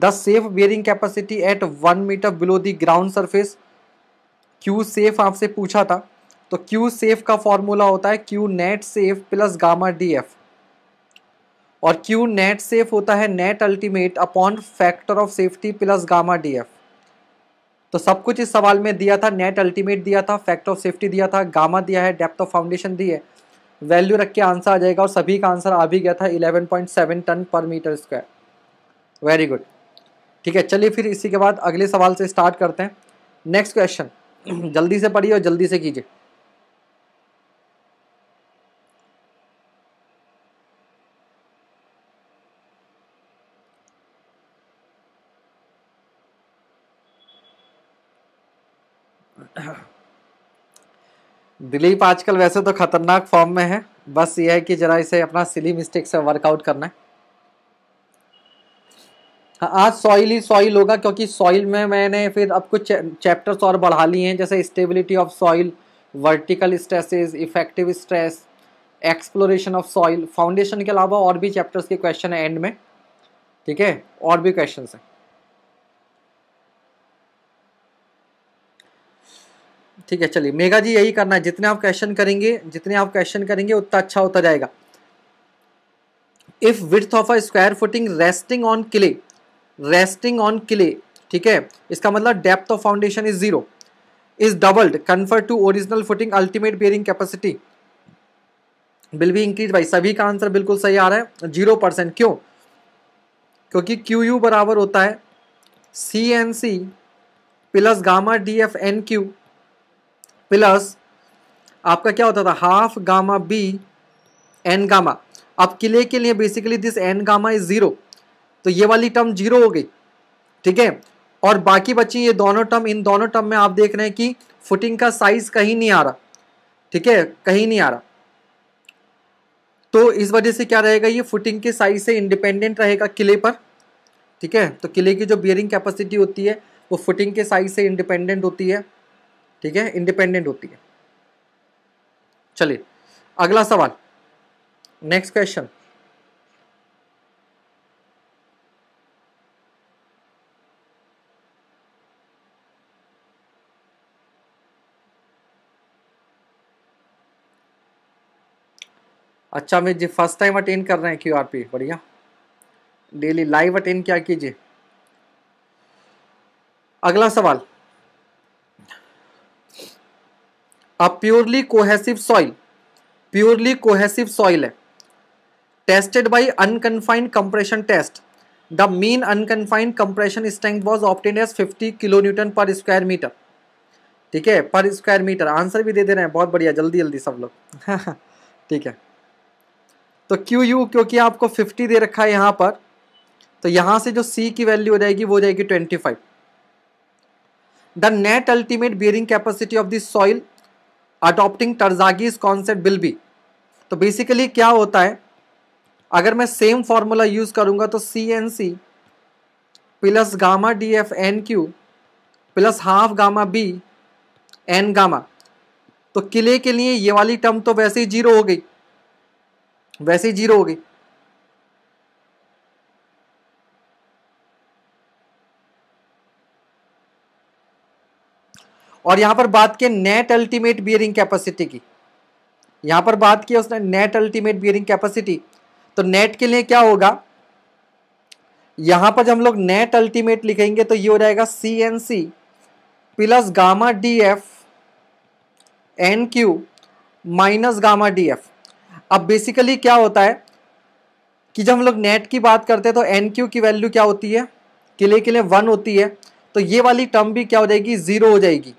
The safe bearing capacity at one metre below the ground surface Q safe आपसे पूछा था तो Q safe का फॉर्मूला होता है Q net safe plus gamma D F और क्यू नेट सेफ होता है net ultimate upon factor of safety plus gamma D F तो सब कुछ इस सवाल में दिया था नेट अल्टीमेट दिया था फैक्टर ऑफ सेफ्टी दिया था गामा दिया है डेप्थ ऑफ फाउंडेशन दी है वैल्यू रख के आंसर आ जाएगा और सभी का आंसर आ भी गया था 11.7 ton per metre square very good ठीक है चलिए फिर इसी के बाद अगले सवाल से स्टार्ट करते हैं नेक्स्ट क्वेश्चन जल्दी से पढ़िए और जल्दी से कीजिए दिलीप आजकल वैसे तो खतरनाक फॉर्म में है बस ये है कि जरा इसे अपना सिली मिस्टेक से वर्कआउट करना है हाँ, आज सॉइल ही सॉइल होगा क्योंकि सॉइल में मैंने फिर अब कुछ चैप्टर्स और बढ़ा लिए हैं जैसे stability of soil vertical stresses effective stress exploration of soil foundation के अलावा और भी चैप्टर्स के क्वेश्चन है एंड में ठीक है और भी क्वेश्चन हैं ठीक है चलिए मेघा जी यही करना है जितने आप क्वेश्चन करेंगे जितने आप क्वेश्चन करेंगे उतना अच्छा होता जाएगा if width of a square footing resting on clay resting on clay ठीक है इसका मतलब depth of foundation is zero is doubled compared to original footing ultimate bearing capacity will be increase भाई सभी का आंसर बिल्कुल सही आ रहा है जीरो परसेंट क्यों क्योंकि क्यू यू बराबर होता है C N C plus gamma D F N Q plus आपका क्या होता था half gamma B N gamma अब किले के लिए basically this N gamma is zero तो ये वाली टर्म जीरो हो गई ठीक है और बाकी बची ये दोनों टर्म इन दोनों टर्म में आप देख रहे हैं कि फुटिंग का साइज कहीं नहीं आ रहा ठीक है कहीं नहीं आ रहा तो इस वजह से क्या रहेगा ये फुटिंग के साइज से इंडिपेंडेंट रहेगा किले पर ठीक है तो किले की जो बियरिंग कैपेसिटी होती है वो फुटिंग के साइज से इंडिपेंडेंट होती है ठीक है इंडिपेंडेंट होती है चलिए अगला सवाल नेक्स्ट क्वेश्चन अच्छा मैं जी फर्स्ट टाइम अटेंड कर रहे हैं क्यू आर पी बढ़िया डेली लाइव अटेंड क्या कीजिए अगला सवाल a purely cohesive soil purely cohesive soil है tested by unconfined compression test the mean unconfined compression strength was obtained as 50 kilo Newton per square meter ठीक है पर square metre answer भी दे दे रहे हैं बहुत बढ़िया जल्दी जल्दी सब लोग ठीक है तो क्यू यू क्योंकि आपको फिफ्टी दे रखा है यहाँ पर तो यहाँ से जो सी की वैल्यू हो जाएगी वो जाएगी twenty five the net ultimate bearing capacity of this soil adopting Terzaghi's concept will be तो बेसिकली क्या होता है अगर मैं सेम फॉर्मूला यूज करूंगा तो C N C plus gamma D F N Q plus half gamma B N gamma तो clay के लिए ये वाली टर्म तो वैसे ही जीरो हो गई वैसे ही जीरो होगी और यहां पर बात की नेट अल्टीमेट बियरिंग कैपेसिटी की यहां पर बात की उसने नेट अल्टीमेट बियरिंग कैपेसिटी तो नेट के लिए क्या होगा यहां पर जब हम लोग नेट अल्टीमेट लिखेंगे तो ये हो जाएगा C N C plus gamma D F N Q minus gamma D F अब बेसिकली क्या होता है कि जब हम लोग नेट की बात करते हैं तो एन क्यू की वैल्यू क्या होती है किले के लिए वन होती है तो ये वाली टर्म भी क्या हो जाएगी ज़ीरो हो जाएगी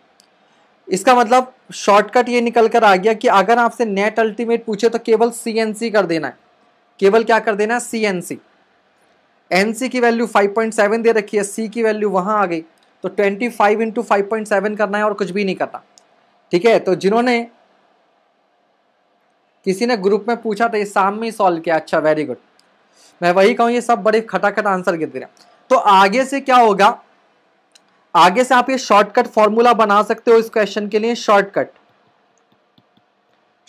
इसका मतलब शॉर्टकट ये निकल कर आ गया कि अगर आपसे नेट अल्टीमेट पूछे तो केवल सी एन सी कर देना है केवल क्या कर देना है C N c N C की वैल्यू फाइव पॉइंट सेवन दे रखी है सी की वैल्यू वहाँ आ गई तो twenty five into five point seven करना है और कुछ भी नहीं करना ठीक है तो जिन्होंने किसी ने ग्रुप में पूछा था ये शाम में ही सॉल्व किया अच्छा वेरी गुड मैं वही कहूँ ये सब बड़े खटाखट आंसर गिरते रहे तो आगे से क्या होगा आगे से आप ये शॉर्टकट फॉर्मूला बना सकते हो इस क्वेश्चन के लिए शॉर्टकट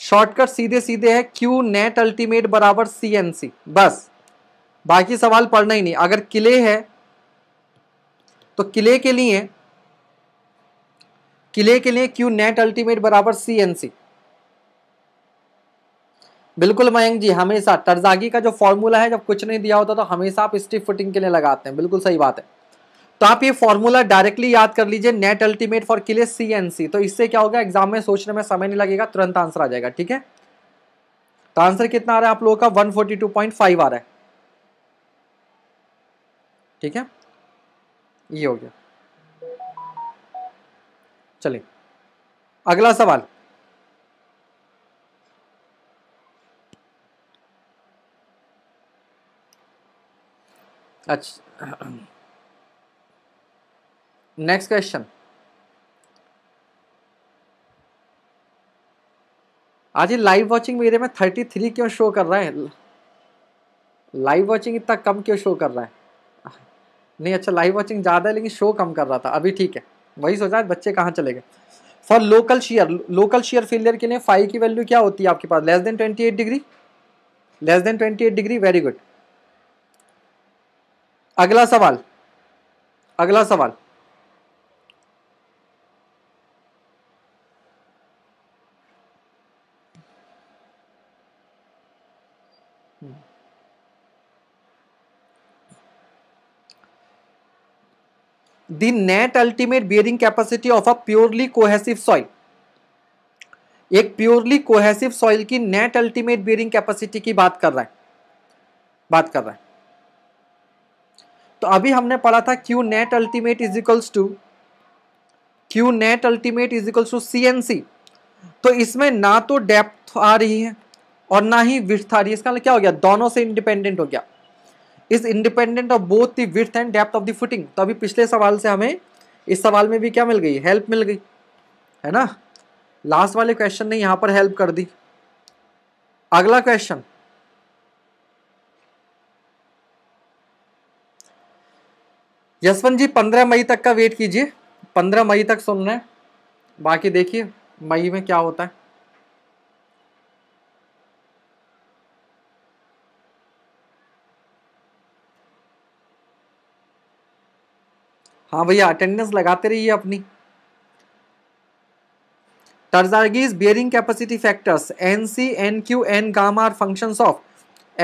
शॉर्टकट सीधे सीधे है क्यू नेट अल्टीमेट बराबर सी एन सी बस बाकी सवाल पढ़ना ही नहीं अगर किले है तो किले के लिए किले के लिए क्यू नेट अल्टीमेट बराबर सी एन सी बिल्कुल मयंक जी हमेशा तर्जागी का जो फॉर्मूला है जब कुछ नहीं दिया होता तो हमेशा आप स्टिफ फुटिंग के लिए लगाते हैं बिल्कुल सही बात है तो आप ये फॉर्मूला डायरेक्टली याद कर लीजिए net ultimate for clay C N C तो इससे क्या होगा एग्जाम में सोचने में समय नहीं लगेगा तुरंत आंसर आ जाएगा ठीक है तो आंसर कितना आ रहा है आप लोगों का 142.5 आ रहा है ठीक है ये हो गया चलिए अगला सवाल अच्छा नेक्स्ट क्वेश्चन आज ये लाइव वॉचिंग मेरे में थर्टी थ्री क्यों शो कर रहा है लाइव वॉचिंग इतना कम क्यों शो कर रहा है नहीं अच्छा लाइव वॉचिंग ज़्यादा है लेकिन शो कम कर रहा था अभी ठीक है वही सोचा बच्चे कहाँ चले गए for local shear local shear failure के लिए फाइव की वैल्यू क्या होती है आपके पास less than twenty eight degree less than twenty eight degree very good अगला सवाल अगला सवाल the net ultimate bearing capacity of a purely cohesive soil एक प्योरली कोहेसिव सॉइल की नेट अल्टीमेट बियरिंग कैपेसिटी की बात कर रहा है बात कर रहा है तो अभी हमने पढ़ा था q net ultimate is equals to q net ultimate is equals to c N C तो इसमें ना तो डेप्थ आ रही है और ना ही विर्थ आ रही है इसका मतलब क्या हो गया दोनों से इंडिपेंडेंट हो गया is independent of both the width and depth of the footing तो अभी पिछले सवाल से हमें इस सवाल में भी क्या मिल गई हेल्प मिल गई है ना लास्ट वाले क्वेश्चन ने यहाँ पर हेल्प कर दी अगला क्वेश्चन यशवंत जी पंद्रह मई तक का वेट कीजिए पंद्रह मई तक सुन रहे हैं बाकी देखिए मई में क्या होता है हाँ भैया अटेंडेंस लगाते रहिए अपनी Terzaghi's bearing capacity factors n c n q n gamma are functions of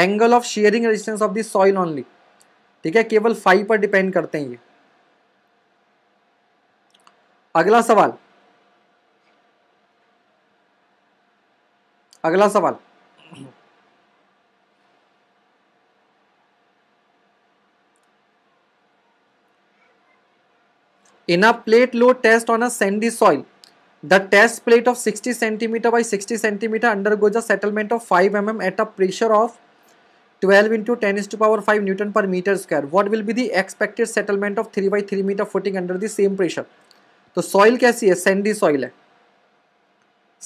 angle of shearing resistance of this soil only ठीक है केवल फाइव पर डिपेंड करते हैं ये अगला सवाल अगला सवाल in a plate load test on a sandy soil the test plate of 60 centimetre by 60 centimetre undergoes a settlement of 5 m m at a pressure of 12 into 10 is to power 5 Newton per meter square. What will be the expected settlement of 3 by 3 meter footing under the same pressure? तो soil कैसी है sandy soil है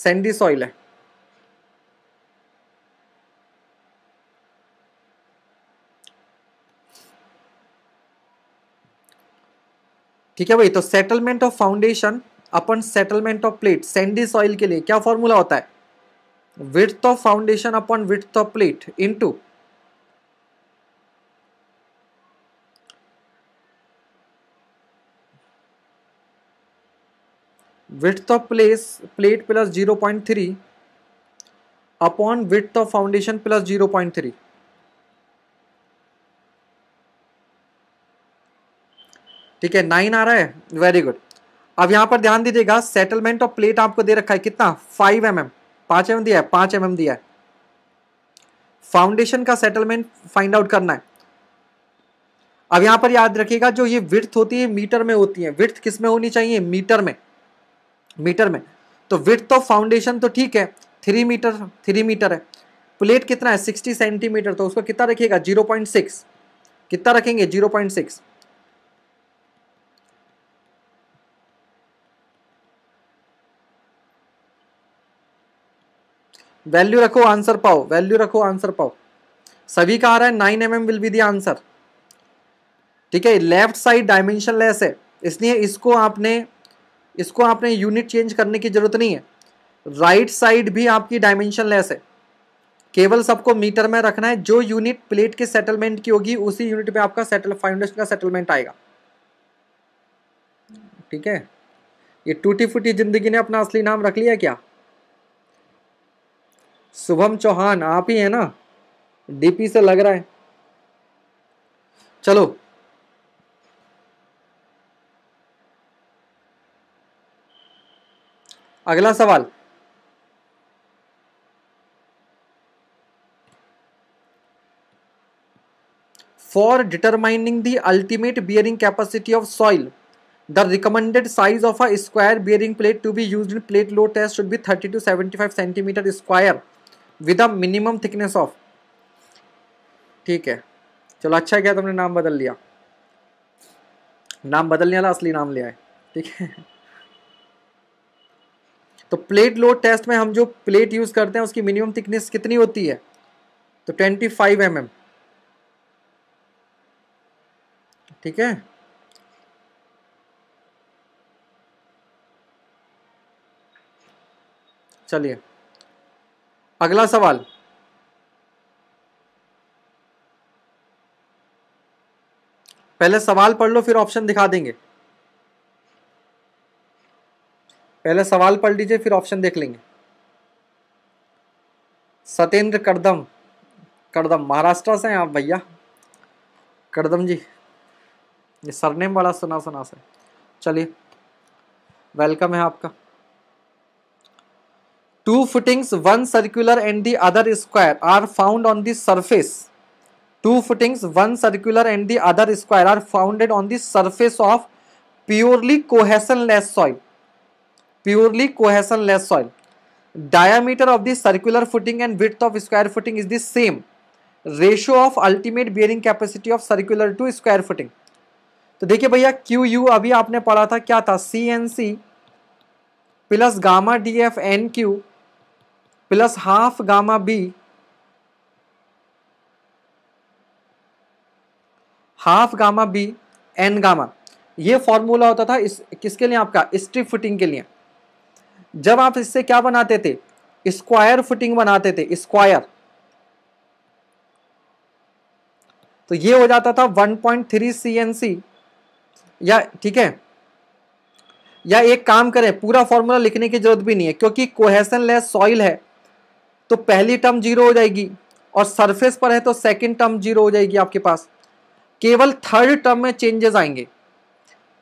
sandy soil है ठीक है भाई तो settlement of foundation अपन settlement of plate sandy soil के लिए क्या फॉर्मूला होता है विथ ऑफ फाउंडेशन अपन width of plate into width of place plate plus 0.3 upon width of foundation plus 0.3 ठीक है नाइन आ रहा है वेरी गुड अब यहां पर ध्यान दीजिएगा सेटलमेंट ऑफ प्लेट आपको दे रखा है कितना फाइव एम एम पांच एम दिया है पांच एम mm दिया है फाउंडेशन का सेटलमेंट फाइंड आउट करना है अब यहां पर याद रखिएगा जो ये विर्थ होती है मीटर में होती है विर्थ किस में होनी चाहिए मीटर में मीटर में तो विथ ऑफ फाउंडेशन तो ठीक है थ्री मीटर थ्री मीटर है प्लेट कितना है सिक्सटी सेंटीमीटर तो उसको कितना रखिएगा जीरो पॉइंट सिक्स कितना रखेंगे जीरो पॉइंट सिक्स वैल्यू रखो आंसर पाओ वैल्यू रखो आंसर पाओ सभी का आ रहा है nine m m will be the answer ठीक है लेफ्ट साइड डायमेंशन लेस है इसलिए इसको आपने इसको आपने यूनिट चेंज करने की ज़रूरत नहीं है राइट right साइड भी आपकी डायमेंशन लेस है केवल सबको मीटर में रखना है जो यूनिट प्लेट के सेटलमेंट की होगी उसी यूनिट में आपका सेटल फाउंडेशन का सेटलमेंट आएगा ठीक है ये टूटी फूटी जिंदगी ने अपना असली नाम रख लिया क्या शुभम चौहान आप ही है ना डीपी से लग रहा है चलो अगला सवाल for determining the ultimate bearing capacity of soil the recommended size of a square bearing plate to be use in plate load test should be 30 to 75 centimetre square with a minimum thickness of ठीक है चलो अच्छा क्या तुमने नाम बदल लिया नाम बदलने वाला असली नाम लिया है ठीक है तो प्लेट लोड टेस्ट में हम जो प्लेट यूज़ करते हैं उसकी मिनिमम थिकनेस कितनी होती है तो 25 फाइव mm. ठीक है चलिए अगला सवाल पहले सवाल पढ़ लो फिर ऑप्शन दिखा देंगे पहले सवाल पढ़ लीजिए फिर ऑप्शन देख लेंगे सतेंद्र करदम करदम महाराष्ट्र से हैं आप भैया करदम जी ये सरनेम बड़ा सुना सुना से चलिए वेलकम है आपका two footings one circular and the other square are found on the surface two footings one circular and the other square are founded on the surface of purely cohesionless soil purely cohesion-less soil. Diameter of the circular footing and width of square footing is the same. Ratio of ultimate bearing capacity of circular to square footing. तो देखिए भैया Q U अभी आपने पढ़ा था क्या था c N C plus gamma D F N Q plus half gamma b half gamma B N gamma ये फॉर्मूला होता था इस किसके लिए आपका स्ट्रिप फिटिंग के लिए जब आप इससे क्या बनाते थे स्क्वायर फुटिंग बनाते थे स्क्वायर तो ये हो जाता था 1.3 पॉइंट थ्री या ठीक है या एक काम करें पूरा फॉर्मूला लिखने की जरूरत भी नहीं है क्योंकि कोहेसन लेस सॉइल है तो पहली टर्म जीरो हो जाएगी और सरफेस पर है तो सेकंड टर्म जीरो हो जाएगी आपके पास केवल थर्ड टर्म में चेंजेस आएंगे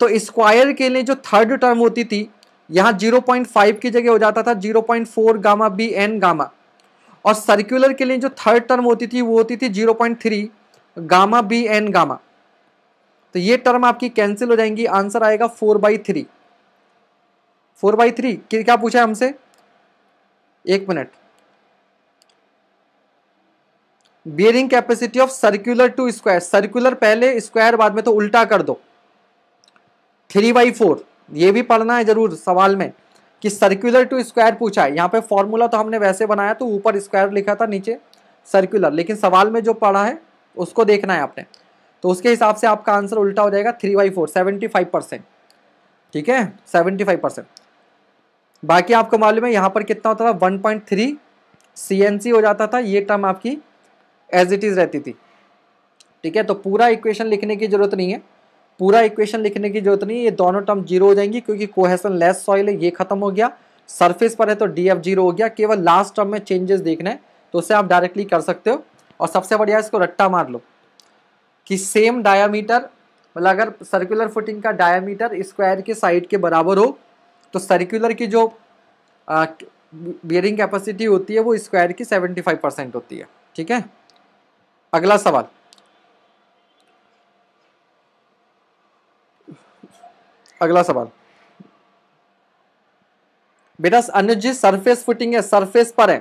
तो स्क्वायर के लिए जो थर्ड टर्म होती थी यहाँ 0.5 की जगह हो जाता था 0.4 गामा बी एन गामा और सर्कुलर के लिए जो थर्ड टर्म होती थी वो होती थी 0.3 गामा बी एन गामा तो ये टर्म आपकी कैंसिल हो जाएंगी आंसर आएगा four by three four by three क्या पूछा है हमसे एक minute bearing capacity of circular to square circular पहले स्क्वायर बाद में तो उल्टा कर दो थ्री बाई फोर ये भी पढ़ना है जरूर सवाल में कि सर्कुलर टू स्क्वायर पूछा है यहाँ पे फॉर्मूला तो हमने वैसे बनाया तो ऊपर स्क्वायर लिखा था नीचे सर्कुलर लेकिन सवाल में जो पढ़ा है उसको देखना है आपने तो उसके हिसाब से आपका आंसर उल्टा हो जाएगा three by four seventy five percent ठीक है सेवेंटी फाइव परसेंट बाकी आपको मालूम है यहाँ पर कितना होता था one point three c N c हो जाता था ये टर्म आपकी एज इट इज़ रहती थी ठीक है तो पूरा इक्वेशन लिखने की ज़रूरत नहीं है पूरा इक्वेशन लिखने की जरूरत नहीं है ये दोनों टर्म जीरो हो जाएंगी क्योंकि कोहेसन लेस सॉइल है ये खत्म हो गया सरफेस पर है तो डी एफ जीरो हो गया केवल लास्ट टर्म में चेंजेस देखना है तो उसे आप डायरेक्टली कर सकते हो और सबसे बढ़िया इसको रट्टा मार लो कि सेम डायामीटर मतलब अगर सर्कुलर फुटिंग का डायामीटर स्क्वायर के साइड के बराबर हो तो सर्कुलर की जो बियरिंग कैपेसिटी होती है वो स्क्वायर की फाइव परसेंट होती है ठीक है अगला सवाल अगला सवाल बेटा अनुज जी सरफेस फुटिंग है सरफेस पर है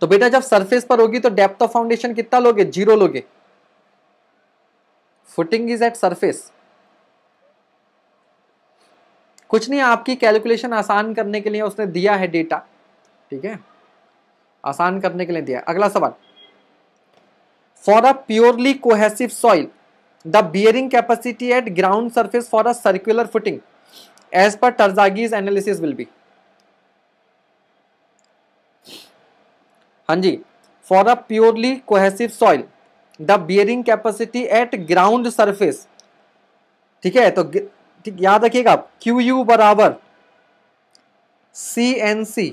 तो बेटा जब सरफेस पर होगी तो डेप्थ ऑफ फाउंडेशन कितना लोगे जीरो लोगे फुटिंग इज एट सरफेस कुछ नहीं आपकी कैलकुलेशन आसान करने के लिए उसने दिया है डेटा ठीक है आसान करने के लिए दिया अगला सवाल for a purely cohesive soil the bearing capacity at ground surface for a circular footing as per Terzaghi's analysis will be हाँ जी for a purely cohesive soil the bearing capacity at ground surface ठीक है तो ठीक याद रखिएगा q u बराबर c N C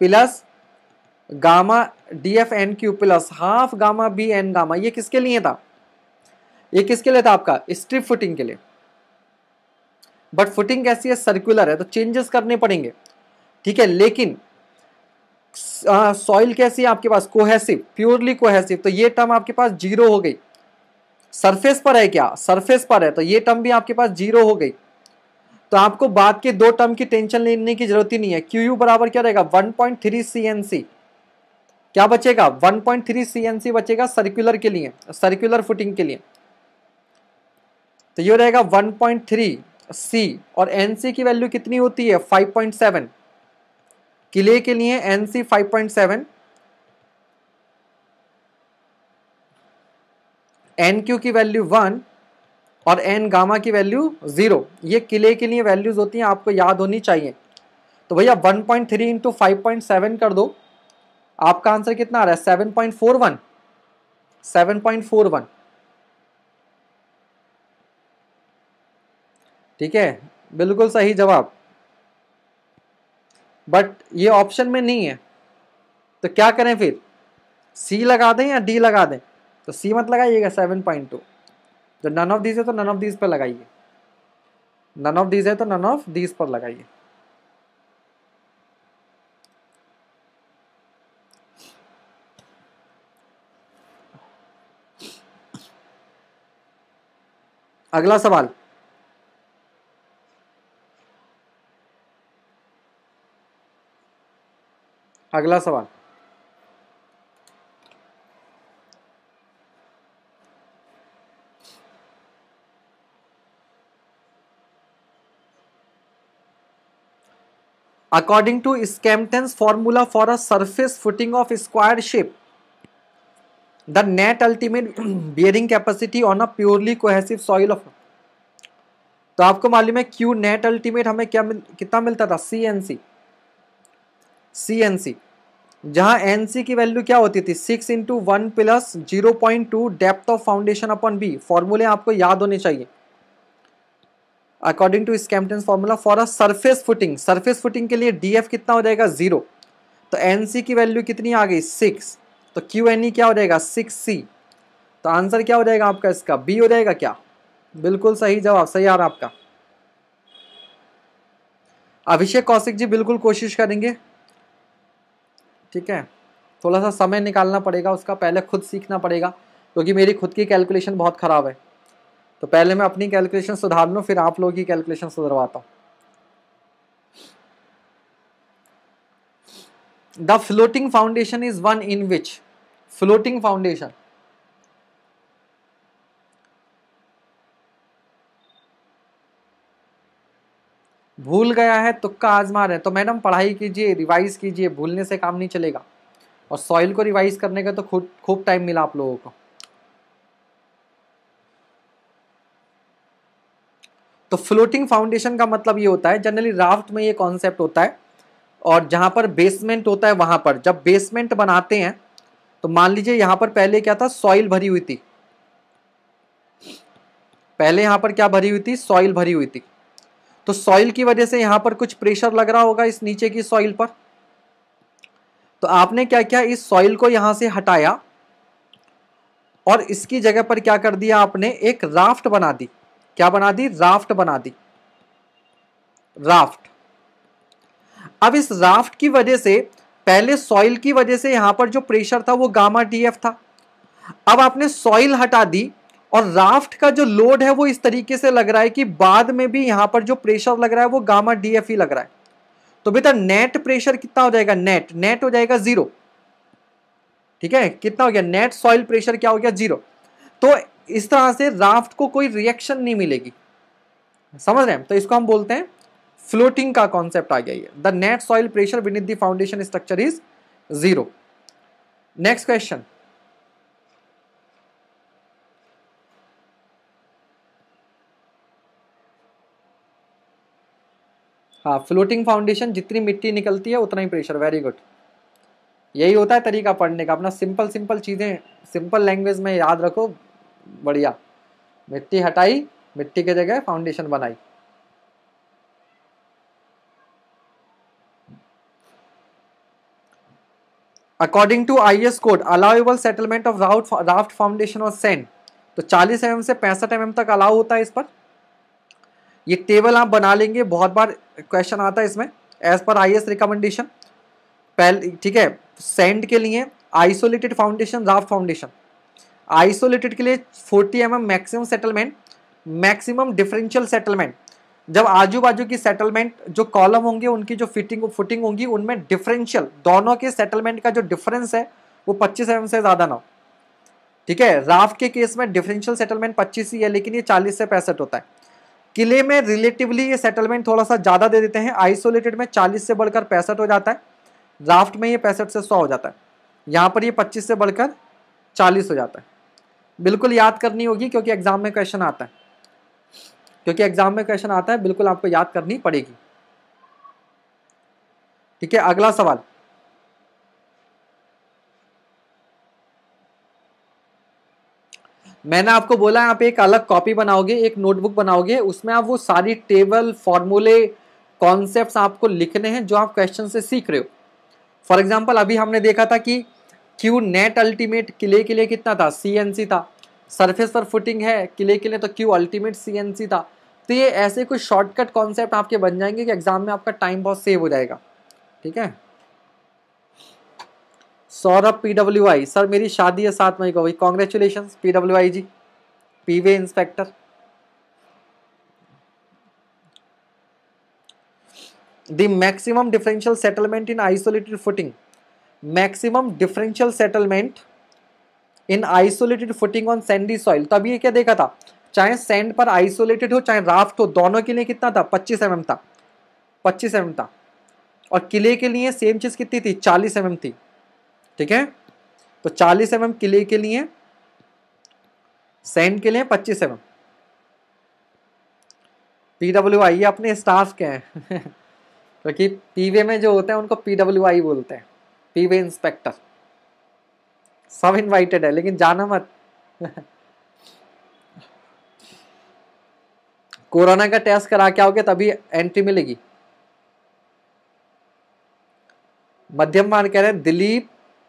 plus gamma D F N Q plus half gamma B N gamma ये किसके लिए था ये किसके लिए था आपका स्ट्रिप फुटिंग के लिए बट फुटिंग कैसी है सर्कुलर है तो चेंजेस करने पड़ेंगे ठीक है लेकिन सॉइल कैसी है आपके पास कोहेसिव प्योरली कोहेसिव तो ये टर्म आपके पास जीरो हो गई सरफेस पर है क्या सरफेस पर है तो ये टर्म भी आपके पास जीरो हो गई तो आपको बाद के दो टर्म की टेंशन लेने की जरूरत ही नहीं है क्यू बराबर क्या रहेगा वन पॉइंट थ्री सी क्या बचेगा वन पॉइंट थ्री सी बचेगा सर्कुलर के लिए सर्कुलर फुटिंग के लिए तो ये रहेगा 1.3 सी और एन सी की वैल्यू कितनी होती है 5.7 किले के लिए एन सी 5.7 एन क्यू की वैल्यू वन और एन गामा की वैल्यू ज़ीरो ये किले के लिए वैल्यूज़ होती हैं आपको याद होनी चाहिए तो भैया 1.3 पॉइंट थ्री इंटू कर दो आपका आंसर कितना आ रहा है 7.41 7.41 ठीक है बिल्कुल सही जवाब बट ये ऑप्शन में नहीं है तो क्या करें फिर सी लगा दें या डी लगा दें तो सी मत लगाइएगा सेवन पॉइंट टू जो नन ऑफ दीज है तो नन ऑफ दीज पर लगाइए नन ऑफ दीज है तो नन ऑफ दीज पर लगाइए अगला सवाल अगला सवाल according to Skempton's formula for a surface footing of square shape, the net ultimate bearing capacity on a purely cohesive soil of तो आपको मालूम है क्यू नेट अल्टीमेट हमें क्या मिल, कितना मिलता था c N C C N C जहां एनसी की वैल्यू क्या होती थी six into one plus zero point two depth of foundation अपन बी फॉर्मूले आपको याद होने चाहिए according to Skempton formula for a surface footing surface footing के लिए डीएफ कितना हो जाएगा जीरो तो सी की वैल्यू कितनी आ गई सिक्स तो क्यू एन ई क्या हो जाएगा सिक्स सी तो आंसर क्या हो जाएगा आपका इसका बी हो जाएगा क्या बिल्कुल सही जवाब सही आ रहा आपका अभिषेक कौशिक जी बिल्कुल कोशिश करेंगे ठीक है थोड़ा सा समय निकालना पड़ेगा उसका पहले खुद सीखना पड़ेगा क्योंकि मेरी खुद की कैलकुलेशन बहुत ख़राब है तो पहले मैं अपनी कैलकुलेशन सुधार लूँ फिर आप लोगों की कैलकुलेशन सुधरवाता हूँ the floating foundation is one in which floating foundation भूल गया है तुक्का आजमा रहे हैं तो मैडम पढ़ाई कीजिए रिवाइज कीजिए भूलने से काम नहीं चलेगा और सॉइल को रिवाइज करने का तो खूब खूब टाइम मिला आप लोगों को तो फ्लोटिंग फाउंडेशन का मतलब ये होता है जनरली राफ्ट में ये कॉन्सेप्ट होता है और जहां पर बेसमेंट होता है वहां पर जब बेसमेंट बनाते हैं तो मान लीजिए यहां पर पहले क्या था सॉइल भरी हुई थी पहले यहां पर क्या भरी हुई थी सॉइल भरी हुई थी तो सॉइल की वजह से यहां पर कुछ प्रेशर लग रहा होगा इस नीचे की सॉइल पर तो आपने क्या किया इस सॉइल को यहां से हटाया और इसकी जगह पर क्या कर दिया आपने एक राफ्ट बना दी क्या बना दी राफ्ट बना दी राफ्ट अब इस राफ्ट की वजह से पहले सॉइल की वजह से यहां पर जो प्रेशर था वो गामा टीएफ था अब आपने सॉइल हटा दी और राफ्ट का जो लोड है वो इस तरीके से लग रहा है कि बाद में भी यहां पर जो प्रेशर लग रहा है वो गामा डी एफ लग रहा है तो बेटा नेट प्रेशर कितना हो जाएगा नेट नेट हो जाएगा जीरो ठीक है कितना हो गया नेट सॉइल प्रेशर क्या हो गया जीरो तो इस तरह से राफ्ट को कोई रिएक्शन नहीं मिलेगी समझ रहे हैं तो इसको हम बोलते हैं फ्लोटिंग का कॉन्सेप्ट आ गया ये the net soil pressure beneath the foundation structure is zero next question हाँ फ्लोटिंग फाउंडेशन जितनी मिट्टी निकलती है उतना ही प्रेशर वेरी गुड यही होता है तरीका पढ़ने का अपना सिंपल सिंपल चीज़ें सिंपल लैंग्वेज में याद रखो बढ़िया मिट्टी हटाई मिट्टी के जगह फाउंडेशन बनाई according to I S code allowable settlement of raft raft foundation और सेंड तो 40 एम mm से पैंसठ एम mm तक अलाउ होता है इस पर ये टेबल आप बना लेंगे बहुत बार क्वेश्चन आता है इसमें एज पर आई रिकमेंडेशन पहले ठीक है सेंड के लिए isolated foundation raft foundation isolated के लिए 40 m m maximum settlement maximum differential settlement जब आजू बाजू की सेटलमेंट जो कॉलम होंगे उनकी जो फिटिंग फुटिंग होंगी उनमें डिफरेंशियल दोनों के सेटलमेंट का जो डिफरेंस है वो पच्चीस एम mm से ज़्यादा ना हो ठीक है राफ्ट के केस में डिफरेंशियल सेटलमेंट पच्चीस ही है लेकिन ये चालीस से पैंसठ होता है किले में रिलेटिवली ये सेटलमेंट थोड़ा सा ज़्यादा दे देते हैं आइसोलेटेड में चालीस से बढ़कर पैंसठ हो जाता है राफ्ट में ये पैंसठ से सौ हो जाता है यहाँ पर ये पच्चीस से बढ़कर चालीस हो जाता है बिल्कुल याद करनी होगी क्योंकि एग्जाम में क्वेश्चन आता है क्योंकि एग्जाम में क्वेश्चन आता है बिल्कुल आपको याद करनी पड़ेगी ठीक है अगला सवाल मैंने आपको बोला आप एक अलग कॉपी बनाओगे एक नोटबुक बनाओगे उसमें आप वो सारी टेबल फॉर्मूले कॉन्सेप्ट आपको लिखने हैं जो आप क्वेश्चन से सीख रहे हो फॉर एग्जाम्पल अभी हमने देखा था कि क्यू नेट अल्टीमेट किले के लिए कितना था सी था सरफेस पर फुटिंग है किले के लिए तो क्यू अल्टीमेट सी था तो ये ऐसे कुछ शॉर्टकट कॉन्सेप्ट आपके बन जाएंगे कि एग्जाम में आपका टाइम बहुत सेव हो जाएगा ठीक है सौरभ पीडब्ल्यू आई सर मेरी शादी है सात मई को भाई congratulation P W I ji P way inspector the maximum differential settlement in isolated footing maximum differential settlement in isolated footing on sandy soil तो अभी ये क्या देखा था चाहे सैंड पर आइसोलेटेड हो चाहे राफ्ट हो दोनों के लिए कितना था पच्चीस एम mm था पच्चीस एम mm था और किले के लिए सेम चीज़ कितनी थी चालीस एम mm थी ठीक है तो 40 एम किले के लिए सेंड के लिए 25 एम पीडब्ल्यू आई अपने स्टाफ के हैं क्योंकि पीवे में जो होते हैं उनको पीडब्ल्यू आई बोलते हैं पीवे इंस्पेक्टर सब इनवाइटेड है लेकिन जाना मत कोरोना का टेस्ट करा के आओगे तभी एंट्री मिलेगी मध्यम मान कह रहे हैं दिलीप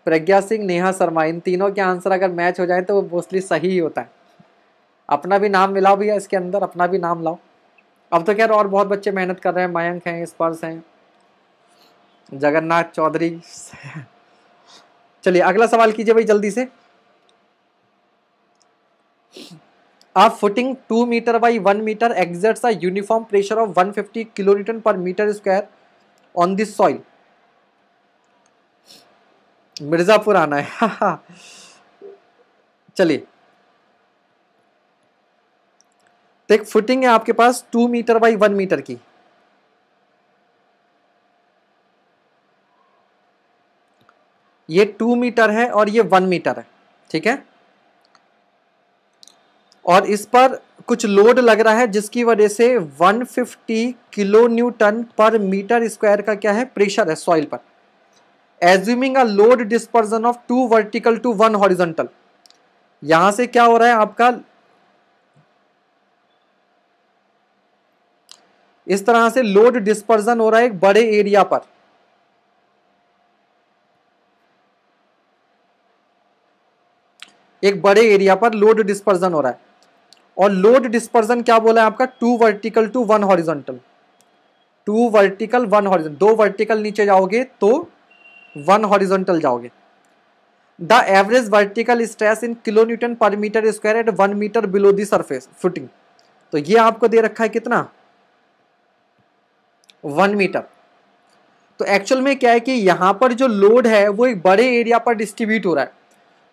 प्रज्ञा सिंह नेहा शर्मा इन तीनों के आंसर अगर मैच हो जाए तो वो मोस्टली सही ही होता है अपना भी नाम मिलाओ भैया इसके अंदर अपना भी नाम लाओ अब तो खैर और बहुत बच्चे मेहनत कर रहे हैं मयंक हैं स्पर्श हैं जगन्नाथ चौधरी चलिए अगला सवाल कीजिए भाई जल्दी से footing two metre by one metre meter exerts uniform pressure of of 150 kilonewton per metre square on this soil Mirzapur आना है हाँ। चलिए एक फुटिंग है आपके पास two metre by one metre की ये टू मीटर है और ये वन मीटर है ठीक है और इस पर कुछ लोड लग रहा है जिसकी वजह से 150 kilo Newton per metre square का क्या है प्रेशर है सॉइल पर assuming a load dispersion of two vertical to one horizontal यहां से क्या हो रहा है आपका इस तरह से लोड डिस्पर्जन हो रहा है एक बड़े एरिया पर एक बड़े एरिया पर लोड डिस्पर्जन हो रहा है और लोड डिस्पर्जन क्या बोला है आपका two vertical to one horizontal two vertical one horizontal दो वर्टिकल नीचे जाओगे तो वन हॉरिजॉन्टल जाओगे the average vertical stress in kilo Newton per metre square at one metre below the surface footing तो ये आपको दे रखा है कितना वन मीटर तो एक्चुअल में क्या है कि यहाँ पर जो लोड है वो एक बड़े एरिया पर डिस्ट्रीब्यूट हो रहा है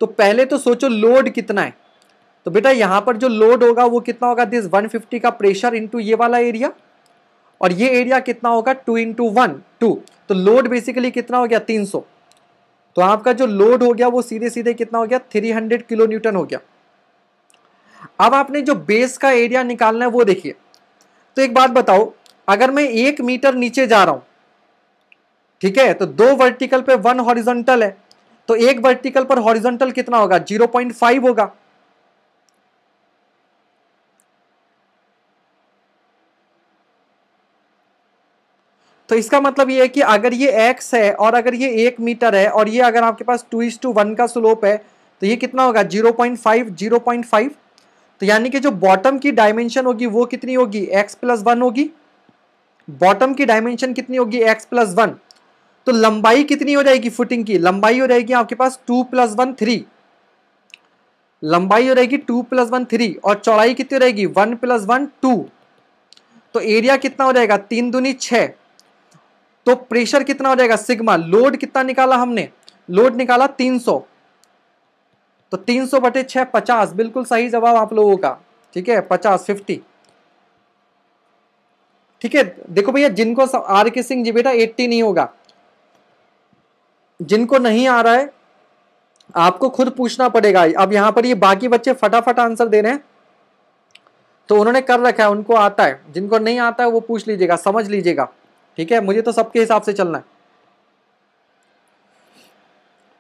तो पहले तो सोचो लोड कितना है तो बेटा यहाँ पर जो लोड होगा वो कितना होगा दिस 150 का प्रेशर इनटू ये वाला एरिया और ये एरिया कितना होगा टू इंटू वन टू तो लोड बेसिकली कितना हो गया तीन सौ तो आपका जो लोड हो गया वो सीधे सीधे कितना हो गया थ्री हंड्रेड किलो न्यूटन हो गया अब आपने जो बेस का एरिया निकालना है वो देखिए तो एक बात बताओ अगर मैं एक मीटर नीचे जा रहा हूं ठीक है तो दो वर्टिकल पे वन हॉरिजेंटल है तो एक वर्टिकल पर हॉरिजेंटल कितना होगा 0.5 होगा तो इसका मतलब ये है कि अगर ये एक्स है और अगर ये एक मीटर है और ये अगर आपके पास टू इज टू वन का स्लोप है तो ये कितना होगा zero point five zero point five तो यानी कि जो बॉटम की डायमेंशन होगी वो कितनी होगी एक्स प्लस वन होगी बॉटम की डायमेंशन कितनी होगी एक्स प्लस वन तो लंबाई कितनी हो जाएगी फुटिंग की लंबाई हो जाएगी आपके पास टू प्लस वन थ्री लंबाई हो जाएगी टू प्लस वन थ्री और चौड़ाई कितनी हो जाएगी वन प्लस वन टू तो एरिया कितना हो जाएगा तीन दूनी छः तो प्रेशर कितना हो जाएगा सिग्मा लोड कितना निकाला हमने लोड निकाला 300 तो 300 सौ बटे छह पचास बिल्कुल सही जवाब आप लोगों का ठीक है पचास फिफ्टी ठीक है देखो भैया जिनको आर के सिंह जी बेटा एट्टी नहीं होगा जिनको नहीं आ रहा है आपको खुद पूछना पड़ेगा अब यहां पर ये बाकी बच्चे फटाफट आंसर दे रहे हैं तो उन्होंने कर रखा है उनको आता है जिनको नहीं आता है वो पूछ लीजिएगा समझ लीजिएगा ठीक है मुझे तो सबके हिसाब से चलना है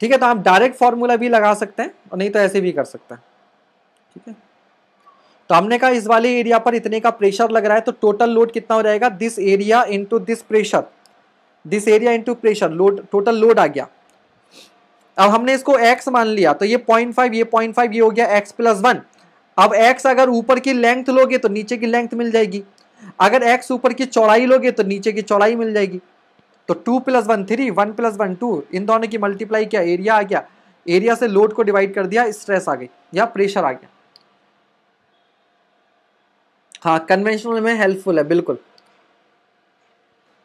ठीक है तो आप डायरेक्ट फॉर्मूला भी लगा सकते हैं और नहीं तो ऐसे भी कर सकते हैं ठीक है तो हमने कहा इस वाले एरिया पर इतने का प्रेशर लग रहा है तो टोटल लोड कितना हो जाएगा this area into this pressure this area into pressure load total load आ गया अब हमने इसको x मान लिया तो ये पॉइंट फाइव ये पॉइंट फाइव ये हो गया x प्लस वन अब x अगर ऊपर की लेंथ लोगे तो नीचे की लेंथ मिल जाएगी अगर एक्स ऊपर की चौड़ाई लोगे तो नीचे की चौड़ाई मिल जाएगी तो two plus one three one plus one two इन दोनों की मल्टीप्लाई क्या एरिया आ गया एरिया से लोड को डिवाइड कर दिया स्ट्रेस आ गई या प्रेशर आ गया हाँ कन्वेंशनल में हेल्पफुल है बिल्कुल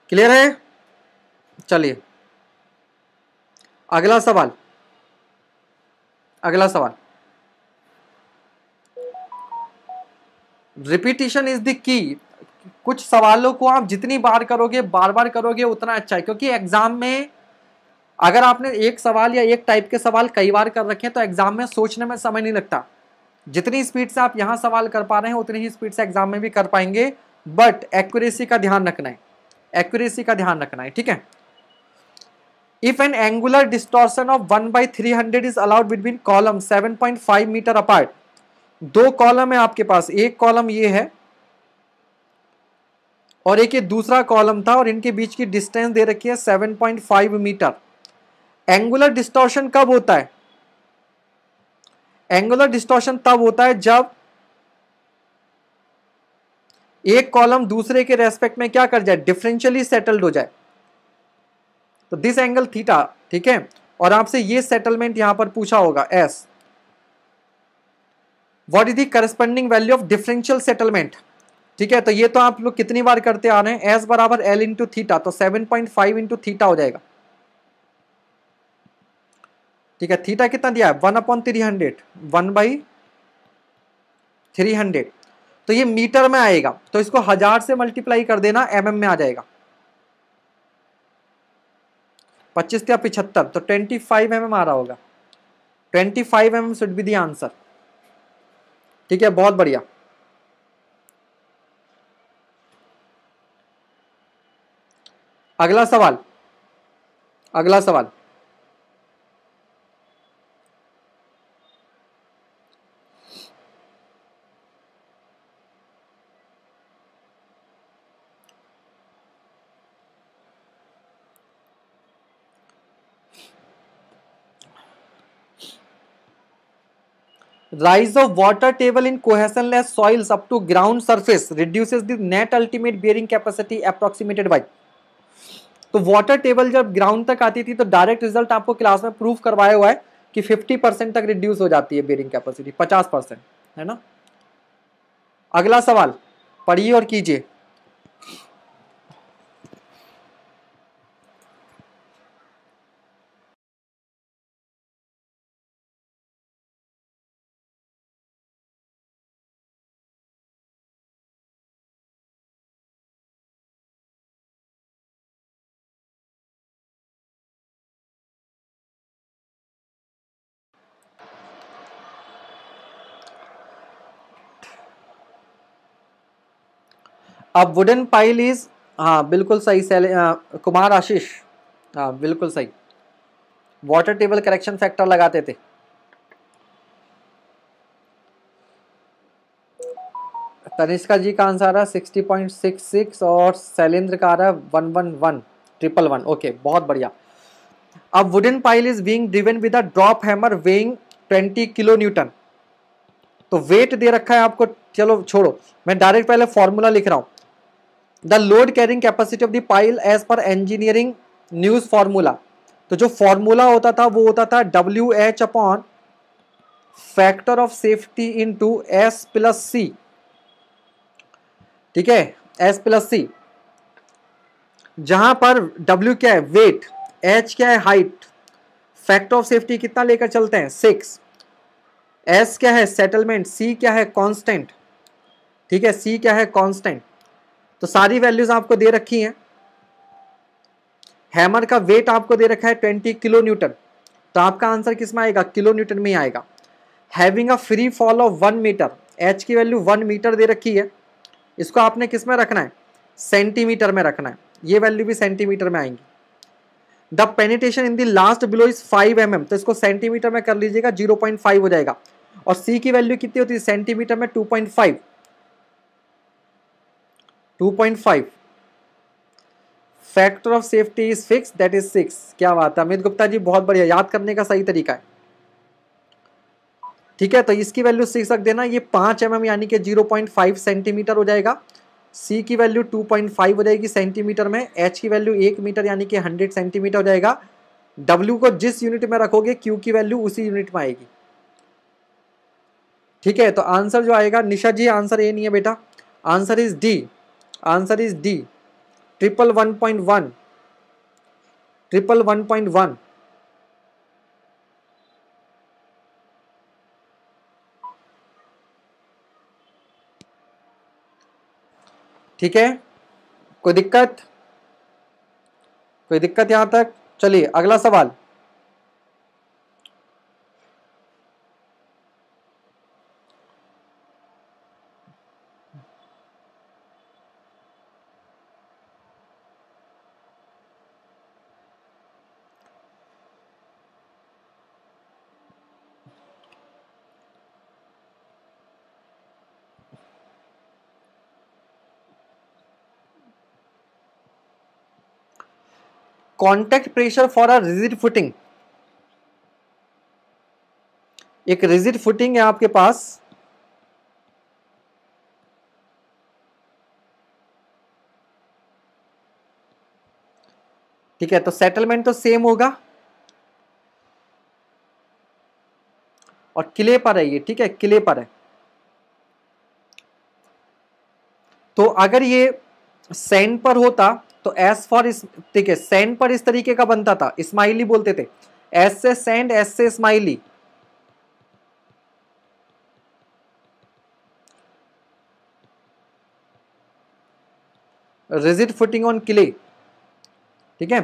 क्लियर है चलिए अगला सवाल अगला सवाल रिपीटिशन इज द की कुछ सवालों को आप जितनी बार करोगे बार बार करोगे उतना अच्छा है क्योंकि एग्जाम में अगर आपने एक सवाल या एक टाइप के सवाल कई बार कर रखे हैं तो एग्जाम में सोचने में समय नहीं लगता जितनी स्पीड से आप यहाँ सवाल कर पा रहे हैं उतनी ही स्पीड से एग्जाम में भी कर पाएंगे बट एक्यूरेसी का ध्यान रखना है एक्यूरेसी का ध्यान रखना है ठीक है if an angular distortion of one by three hundred is allowed between column seven point five metre apart दो कॉलम है आपके पास एक कॉलम ये है और एक ये दूसरा कॉलम था और इनके बीच की डिस्टेंस दे रखी है 7.5 मीटर एंगुलर डिस्टॉर्शन कब होता है एंगुलर डिस्टॉर्शन तब होता है जब एक कॉलम दूसरे के रेस्पेक्ट में क्या कर जाए डिफरेंशियली सेटल्ड हो जाए तो दिस एंगल थीटा ठीक है और आपसे ये सेटलमेंट यहां पर पूछा होगा s what is the value of differential settlement ठीक है तो ये तो आप लोग कितनी बार करते आ रहे हैं एस बराबर एल इंटू थीटा तो seven point five into theta हो जाएगा ठीक है थीटा कितना दिया है one upon three hundred one by three hundred तो ये मीटर में आएगा तो इसको हजार से मल्टीप्लाई कर देना एम mm में आ जाएगा पच्चीस या पिछहत्तर तो ट्वेंटी फाइव एम एम आ रहा होगा twenty five m should be the answer ठीक है बहुत बढ़िया अगला सवाल अगला सवाल rise of water table in cohesionless soils up to ground surface reduces the net ultimate bearing capacity approximated by तो वाटर टेबल जब ग्राउंड तक आती थी तो डायरेक्ट रिजल्ट आपको क्लास में प्रूफ करवाया हुआ है कि 50 परसेंट तक रिड्यूस हो जाती है बेरिंग कैपेसिटी 50 परसेंट है ना अगला सवाल पढ़िए और कीजिए अब वुडन पाइल इज हाँ बिल्कुल सही सैल कुमार आशीष हाँ बिल्कुल सही वाटर टेबल करेक्शन फैक्टर लगाते थे तनिष्का जी का आंसर आ रहा सिक्सटी पॉइंट सिक्स सिक्स और शैलेंद्र का आ रहा one one one triple one okay बहुत बढ़िया अब wooden pile is being driven with a drop hammer weighing twenty kilo kilonewton तो वेट दे रखा है आपको चलो छोड़ो मैं डायरेक्ट पहले फॉर्मूला लिख रहा हूँ the load carrying capacity of the pile as per engineering news formula तो जो फॉर्मूला होता था वो होता था डब्ल्यू h upon factor of safety into s plus c ठीक है एस प्लस सी जहां पर डब्ल्यू क्या है वेट एच क्या है हाइट फैक्टर ऑफ सेफ्टी कितना लेकर चलते हैं सिक्स एस क्या है सेटलमेंट सी क्या है कॉन्स्टेंट ठीक है सी क्या है कॉन्स्टेंट तो सारी वैल्यूज आपको दे रखी हैं हैमर का वेट आपको दे रखा है ट्वेंटी किलो न्यूटन तो आपका आंसर किस में आएगा किलो न्यूटन में आएगा having a free fall of one metre h की वैल्यू वन मीटर दे रखी है इसको आपने किस में रखना है सेंटीमीटर में रखना है ये वैल्यू भी सेंटीमीटर में आएंगी the penetration in the last blow is five m तो इसको सेंटीमीटर में कर लीजिएगा जीरो हो जाएगा और सी की वैल्यू कितनी होती है सेंटीमीटर में to 2.5 factor of safety is fix that is six क्या बात है अमित गुप्ता जी बहुत बढ़िया याद करने का सही तरीका है ठीक है तो इसकी वैल्यू सिक्स रख देना ये पांच एम एम यानी कि जीरो पॉइंट फाइव सेंटीमीटर हो जाएगा सी की वैल्यू 2.5 हो जाएगी सेंटीमीटर में एच की वैल्यू एक मीटर यानी कि 100 सेंटीमीटर हो जाएगा डब्ल्यू को जिस यूनिट में रखोगे क्यू की वैल्यू उसी यूनिट में आएगी ठीक है तो आंसर जो आएगा निशा जी आंसर ए नहीं है बेटा answer is D answer is D triple one point one triple one point one ठीक है कोई दिक्कत कोई दिक्कत यहां तक चलिए अगला सवाल contact pressure for a rigid footing एक रिजिड फुटिंग है आपके पास ठीक है तो सेटलमेंट तो सेम होगा और किले पर है ये ठीक है किले पर है तो अगर ये सेंट पर होता तो एस फॉर इस ठीक है सेंट पर इस तरीके का बनता था स्माइली बोलते थे एस से सेंट एस से smiley rigid footing on clay ठीक है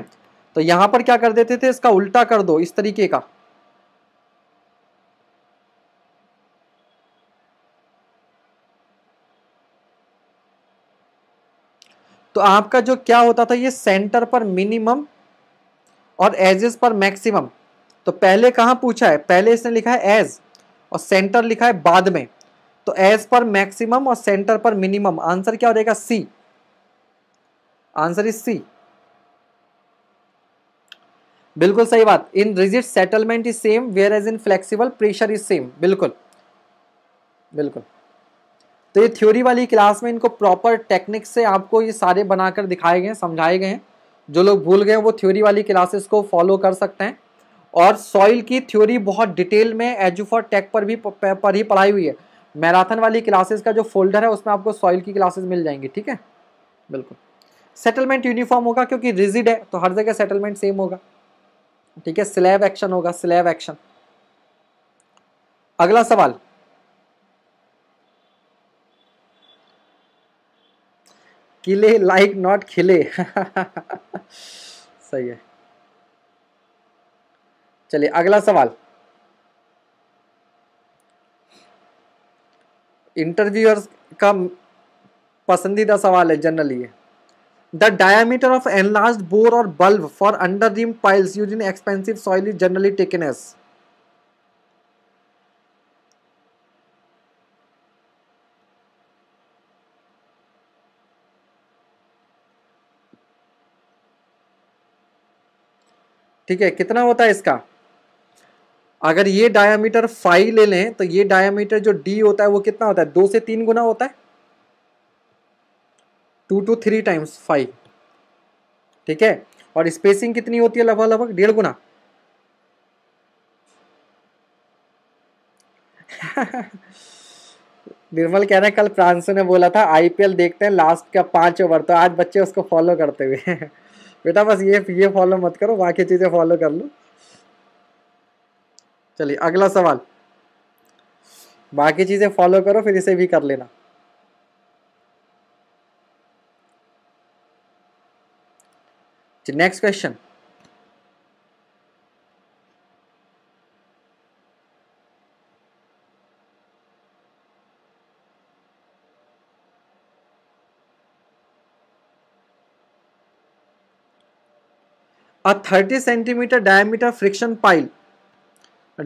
तो यहां पर क्या कर देते थे इसका उल्टा कर दो इस तरीके का तो आपका जो क्या होता था ये सेंटर पर मिनिमम और एजेस पर मैक्सिमम तो पहले कहाँ पूछा है पहले इसने लिखा है एज और सेंटर लिखा है बाद में तो एज पर मैक्सिमम और सेंटर पर मिनिमम आंसर क्या हो जाएगा सी आंसर इज सी बिल्कुल सही बात in rigid settlement is same whereas in flexible pressure is same बिल्कुल बिल्कुल तो ये थ्योरी वाली क्लास में इनको प्रॉपर टेक्निक से आपको ये सारे बनाकर दिखाए गए समझाए गए हैं जो लोग भूल गए वो थ्योरी वाली क्लासेस को फॉलो कर सकते हैं और सॉइल की थ्योरी बहुत डिटेल में एजुफॉर टेक पर भी पर ही पढ़ाई हुई है मैराथन वाली क्लासेस का जो फोल्डर है उसमें आपको सॉइल की क्लासेस मिल जाएंगी ठीक है बिल्कुल सेटलमेंट यूनिफॉर्म होगा क्योंकि रिजिड है तो हर जगह सेटलमेंट सेम होगा ठीक है स्लैब एक्शन होगा स्लैब एक्शन अगला सवाल किले लाइक नॉट खिले सही है चलिए अगला सवाल इंटरव्यूअर्स का पसंदीदा सवाल है generally the diameter of enlarge bore और bulb for under ream piles use in expansive soil is generally taken as ठीक है कितना होता है इसका अगर ये डायामीटर फाइव ले लें तो ये डायामीटर जो डी होता है वो कितना होता है दो से तीन गुना होता है two to three times five ठीक है और स्पेसिंग कितनी होती है लगभग लगभग डेढ़ गुना निर्मल कह रहे हैं कल फ्रांसो ने बोला था आईपीएल देखते हैं लास्ट का पांच ओवर तो आज बच्चे उसको फॉलो करते हुए बेटा बस ये ये फॉलो मत करो बाकी चीज़ें फॉलो कर लो चलिए अगला सवाल बाकी चीज़ें फॉलो करो फिर इसे भी कर लेना next question a 30 centimetre diameter friction pile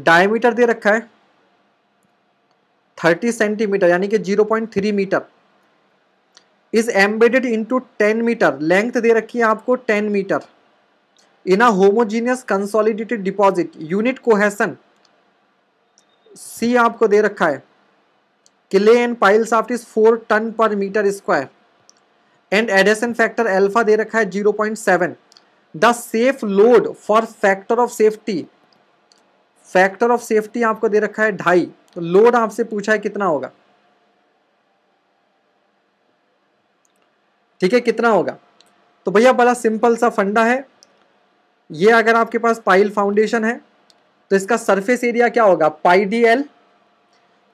diameter दे रखा है 30 सेंटीमीटर यानी कि 0.3 metre is embedded into 10 metre length दे रखी है आपको 10 metre in a homogeneous consolidated deposit unit cohesion C आपको दे रखा है clay and pile shaft is four ton per metre square and adhesion factor alpha दे रखा है 0.7 the safe load for factor of safety factor of safety आपको दे रखा है ढाई तो लोड आपसे पूछा है कितना होगा ठीक है कितना होगा तो भैया बड़ा सिंपल सा फंडा है ये अगर आपके पास पाइल फाउंडेशन है तो इसका सरफेस एरिया क्या होगा पाई डी एल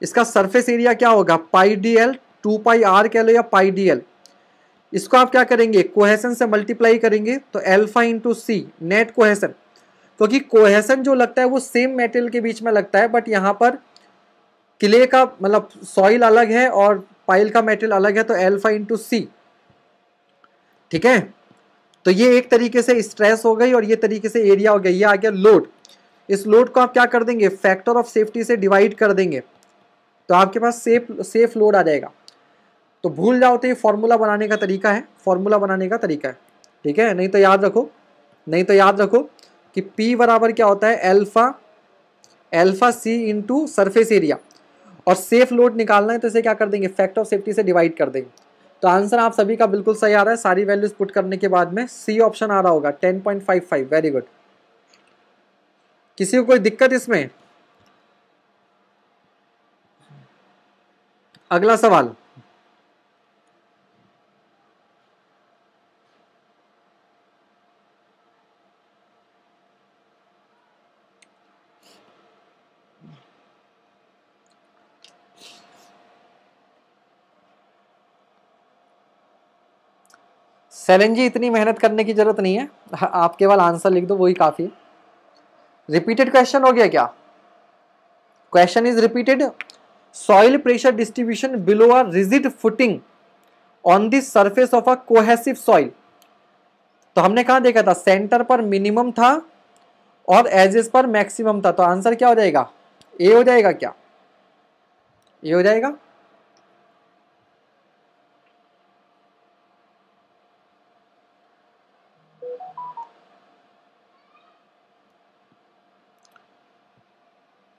इसका सरफेस एरिया क्या होगा pi D L two pi R कह लो या पाई डी एल इसको आप क्या करेंगे कोहेसन से मल्टीप्लाई करेंगे तो alpha into C net cohesion क्योंकि कोहेसन जो लगता है वो सेम मेटेरियल के बीच में लगता है बट यहाँ पर किले का मतलब सॉइल अलग है और पाइल का मेटेरियल अलग है तो एल्फा इंटू सी ठीक है तो ये एक तरीके से स्ट्रेस हो गई और ये तरीके से एरिया हो गया ये आ गया लोड इस लोड को आप क्या कर देंगे फैक्टर ऑफ सेफ्टी से डिवाइड कर देंगे तो आपके पास सेफ सेफ लोड आ जाएगा तो भूल जाओ तो ये फॉर्मूला बनाने का तरीका है फॉर्मूला बनाने का तरीका है ठीक है नहीं तो याद रखो नहीं तो याद रखो कि P बराबर क्या होता है alpha alpha C into surface area और सेफ लोड निकालना है तो इसे क्या कर देंगे फैक्ट ऑफ सेफ्टी से डिवाइड कर देंगे तो आंसर आप सभी का बिल्कुल सही आ रहा है सारी वैल्यूज पुट करने के बाद में सी ऑप्शन आ रहा होगा 10.55 वेरी गुड किसी को कोई दिक्कत इसमें अगला सवाल सैलन जी इतनी मेहनत करने की ज़रूरत नहीं है आप केवल आंसर लिख दो वही काफ़ी है रिपीटेड क्वेश्चन हो गया क्या question is repeated soil pressure distribution below a rigid footing on the surface of a cohesive soil तो हमने कहा देखा था सेंटर पर मिनिमम था और एजेस पर मैक्सिमम था तो आंसर क्या हो जाएगा ए हो जाएगा क्या ए हो जाएगा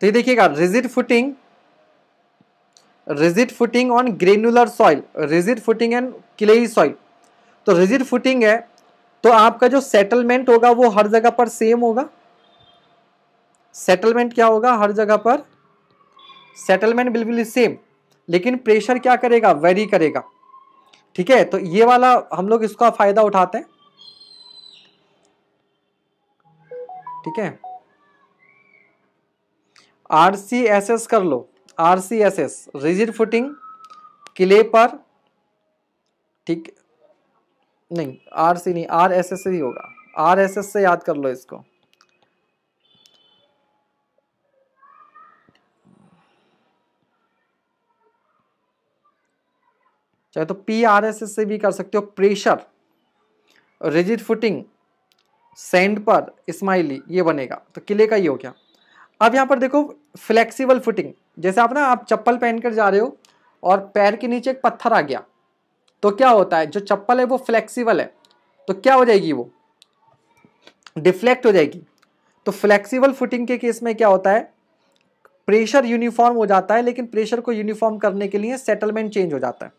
तो ये देखिएगा rigid footing rigid footing on granular soil rigid footing and clay soil तो रिजिड फुटिंग है तो आपका जो सेटलमेंट होगा वो हर जगह पर सेम होगा सेटलमेंट क्या होगा हर जगह पर सेटलमेंट बिल्कुल सेम लेकिन प्रेशर क्या करेगा वेरी करेगा ठीक है तो ये वाला हम लोग इसका फायदा उठाते हैं ठीक है आर सी एस एस कर लो R C S S rigid footing clay पर ठीक नहीं आर सी नहीं आर एस एस ही होगा आर एस एस से याद कर लो इसको चाहे तो पी आर एस एस से भी कर सकते हो प्रेशर रिजिड फुटिंग सेंड पर स्माइली ये बनेगा तो किले का ही हो गया अब यहाँ पर देखो फ्लेक्सिबल फुटिंग जैसे आप ना आप चप्पल पहन कर जा रहे हो और पैर के नीचे एक पत्थर आ गया तो क्या होता है जो चप्पल है वो फ्लेक्सिबल है तो क्या हो जाएगी वो डिफ्लेक्ट हो जाएगी तो फ्लेक्सिबल फुटिंग के केस में क्या होता है प्रेशर यूनिफॉर्म हो जाता है लेकिन प्रेशर को यूनिफॉर्म करने के लिए सेटलमेंट चेंज हो जाता है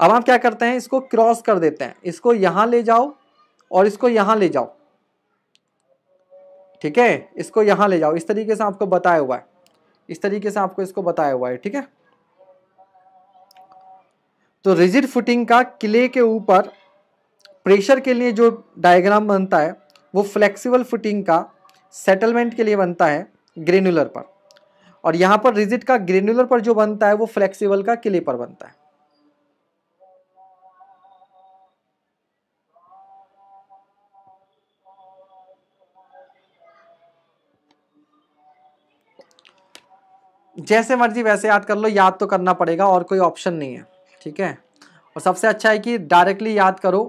अब हम क्या करते हैं इसको क्रॉस कर देते हैं इसको यहाँ ले जाओ और इसको यहाँ ले जाओ ठीक है इसको यहाँ ले जाओ इस तरीके से आपको बताया हुआ है इस तरीके से आपको इसको बताया हुआ है ठीक है तो रिजिड फुटिंग का किले के ऊपर प्रेशर के लिए जो डायग्राम बनता है वो फ्लेक्सिबल फुटिंग का सेटलमेंट के लिए बनता है ग्रेनुलर पर और यहाँ पर रिजिट का ग्रेनुलर पर जो बनता है वो फ्लेक्सिबल का किले पर बनता है जैसे मर्जी वैसे याद कर लो याद तो करना पड़ेगा और कोई ऑप्शन नहीं है ठीक है और सबसे अच्छा है कि डायरेक्टली याद करो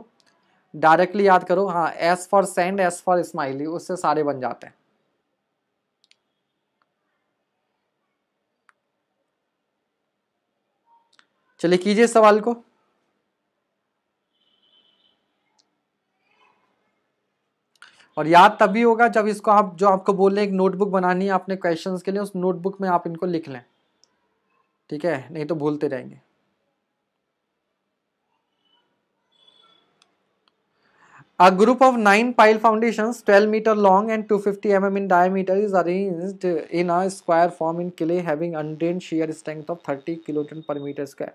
डायरेक्टली याद करो हाँ S for sand S for smiley उससे सारे बन जाते हैं चलिए कीजिए सवाल को और याद तभी होगा जब इसको आप जो आपको बोल रहे हैं एक नोटबुक बनानी है आपने क्वेश्चन के लिए उस नोटबुक में आप इनको लिख लें ठीक है नहीं तो भूलते रहेंगे A group of nine pile foundations 12 meter long and 250 mm in diameter is arranged in a square form in clay having undrained shear strength of 30 kN per meter square.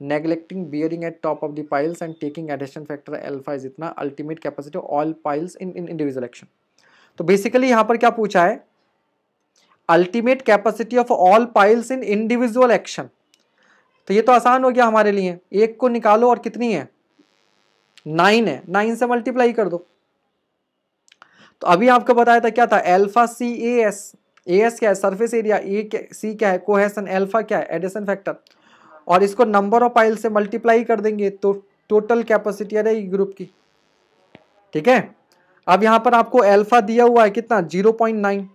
neglecting bearing at top of the piles and taking adhesion factor alpha is इतना ultimate capacity of all piles in in individual action तो basically यहाँ पर क्या पूछा है ultimate capacity of all piles in individual action तो ये तो आसान हो गया हमारे लिए एक को निकालो और कितनी है नाइन है नाइन से मल्टीप्लाई कर दो तो अभी आपको बताया था क्या था alpha C A S A S क्या है सरफेस एरिया ए सी क्या है कोहेसन एल्फा क्या है एडिसन फैक्टर और इसको नंबर ऑफ आइल से मल्टीप्लाई कर देंगे तो टोटल कैपेसिटी आ जाएगी ग्रुप की ठीक है अब यहां पर आपको एल्फा दिया हुआ है कितना जीरो पॉइंट नाइन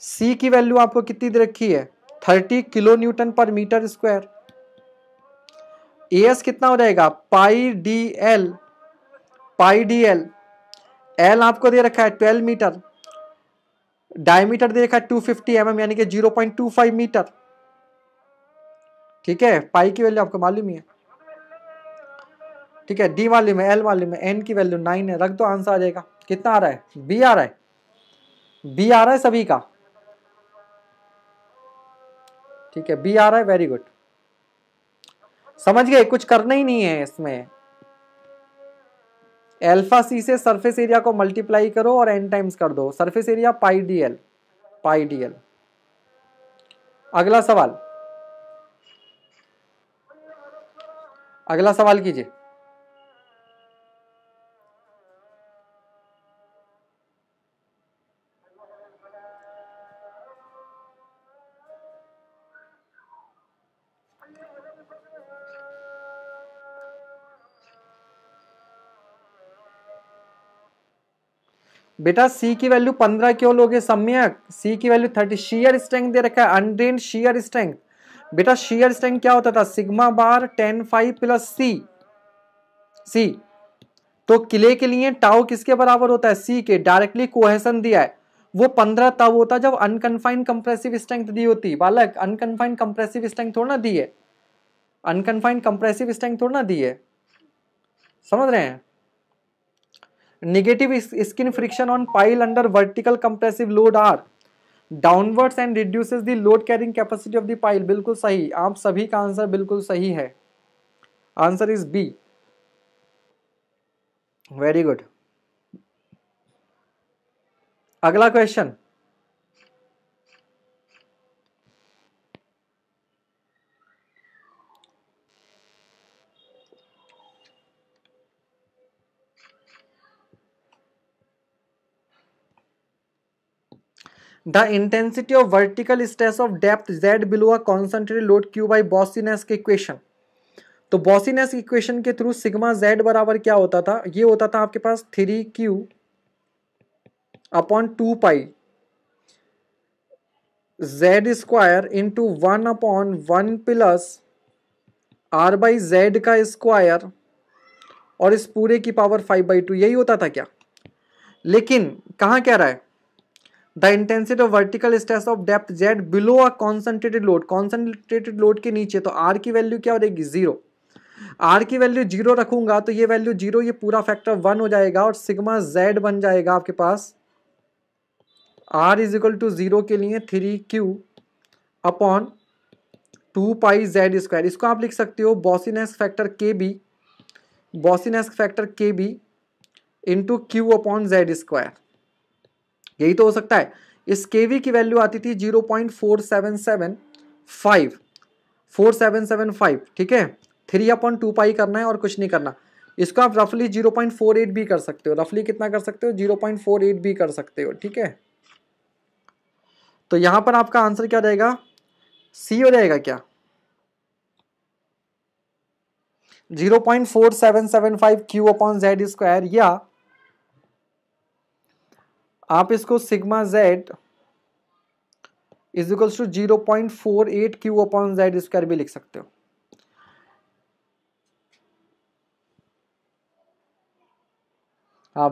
सी की वैल्यू आपको कितनी दे रखी है thirty kilo Newton per metre square S कितना हो जाएगा pi D L pi D L L आपको दे रखा है ट्वेल्व मीटर डायमीटर दे रखा है टू फिफ्टी एम एम यानी कि zero point two five metre ठीक है पाई की वैल्यू आपको मालूम ही है ठीक है डी मालूम है एल मालूम है एन की वैल्यू नाइन है रख दो आंसर आ जाएगा कितना आ रहा है बी आ रहा है बी आ रहा है सभी का ठीक है बी आ रहा है वेरी गुड समझ गए कुछ करना ही नहीं है इसमें एल्फा सी से सरफेस एरिया को मल्टीप्लाई करो और एन टाइम्स कर दो surface area pi D L pi D L अगला सवाल अगला सवाल कीजिए बेटा सी की वैल्यू पंद्रह क्यों लोगे सम्यक सी की वैल्यू थर्टी शीयर स्ट्रेंथ दे रखा है अनड्रेन शीयर स्ट्रेंथ बेटा शियर स्ट्रेंथ क्या होता था sigma bar tan phi plus C C तो किले के लिए टाओ किसके बराबर होता है सी के डायरेक्टली कोहेसन दिया है वो पंद्रह तब होता जब अनकन्फाइंड कंप्रेसिव स्ट्रेंथ दी होती बालक अनकन्फाइंड कंप्रेसिव स्ट्रेंथ थोड़ा ना दी है अनकन्फाइंड कंप्रेसिव स्ट्रेंथ थोड़ा ना दी है समझ रहे हैं negative skin friction on pile under vertical compressive load are downwards and reduces the load carrying capacity of the pile बिल्कुल सही आप सभी का आंसर बिल्कुल सही है answer is B very good अगला question the intensity of vertical stress of depth Z below a concentrate load Q by Boussinesq के इक्वेशन तो बॉसिनेस इक्वेशन के थ्रू सिग्मा जेड बराबर क्या होता था ये होता था आपके पास three Q upon two pi Z square into one upon one plus R by Z का स्क्वायर और इस पूरे की पावर फाइव बाई टू यही होता था क्या लेकिन कहा कह रहा है the intensity of vertical stress of depth Z below a concentrated load concentrated load के नीचे तो आर की वैल्यू क्या हो जाएगी जीरो आर की वैल्यू जीरो रखूंगा तो ये वैल्यू जीरो ये पूरा फैक्टर वन हो जाएगा और सिग्मा जेड बन जाएगा आपके पास R is equal to zero के लिए three Q upon two pi Z square इसको आप लिख सकते हो Boussinesq factor K B Boussinesq factor K B into Q upon Z square यही तो हो सकता है इस के वी की वैल्यू आती थी zero point four seven seven five four seven seven five ठीक है थ्री अपॉइंट टू पाई करना है और कुछ नहीं करना इसको आप रफली जीरो पॉइंट फोर एट भी कर सकते हो रफली कितना कर सकते हो जीरो पॉइंट फोर एट भी कर सकते हो ठीक है तो यहां पर आपका आंसर क्या रहेगा सी हो जाएगा क्या zero point four seven seven five Q upon Z square या आप इसको sigma Z is equals to zero point four eight Q upon Z square भी लिख सकते हो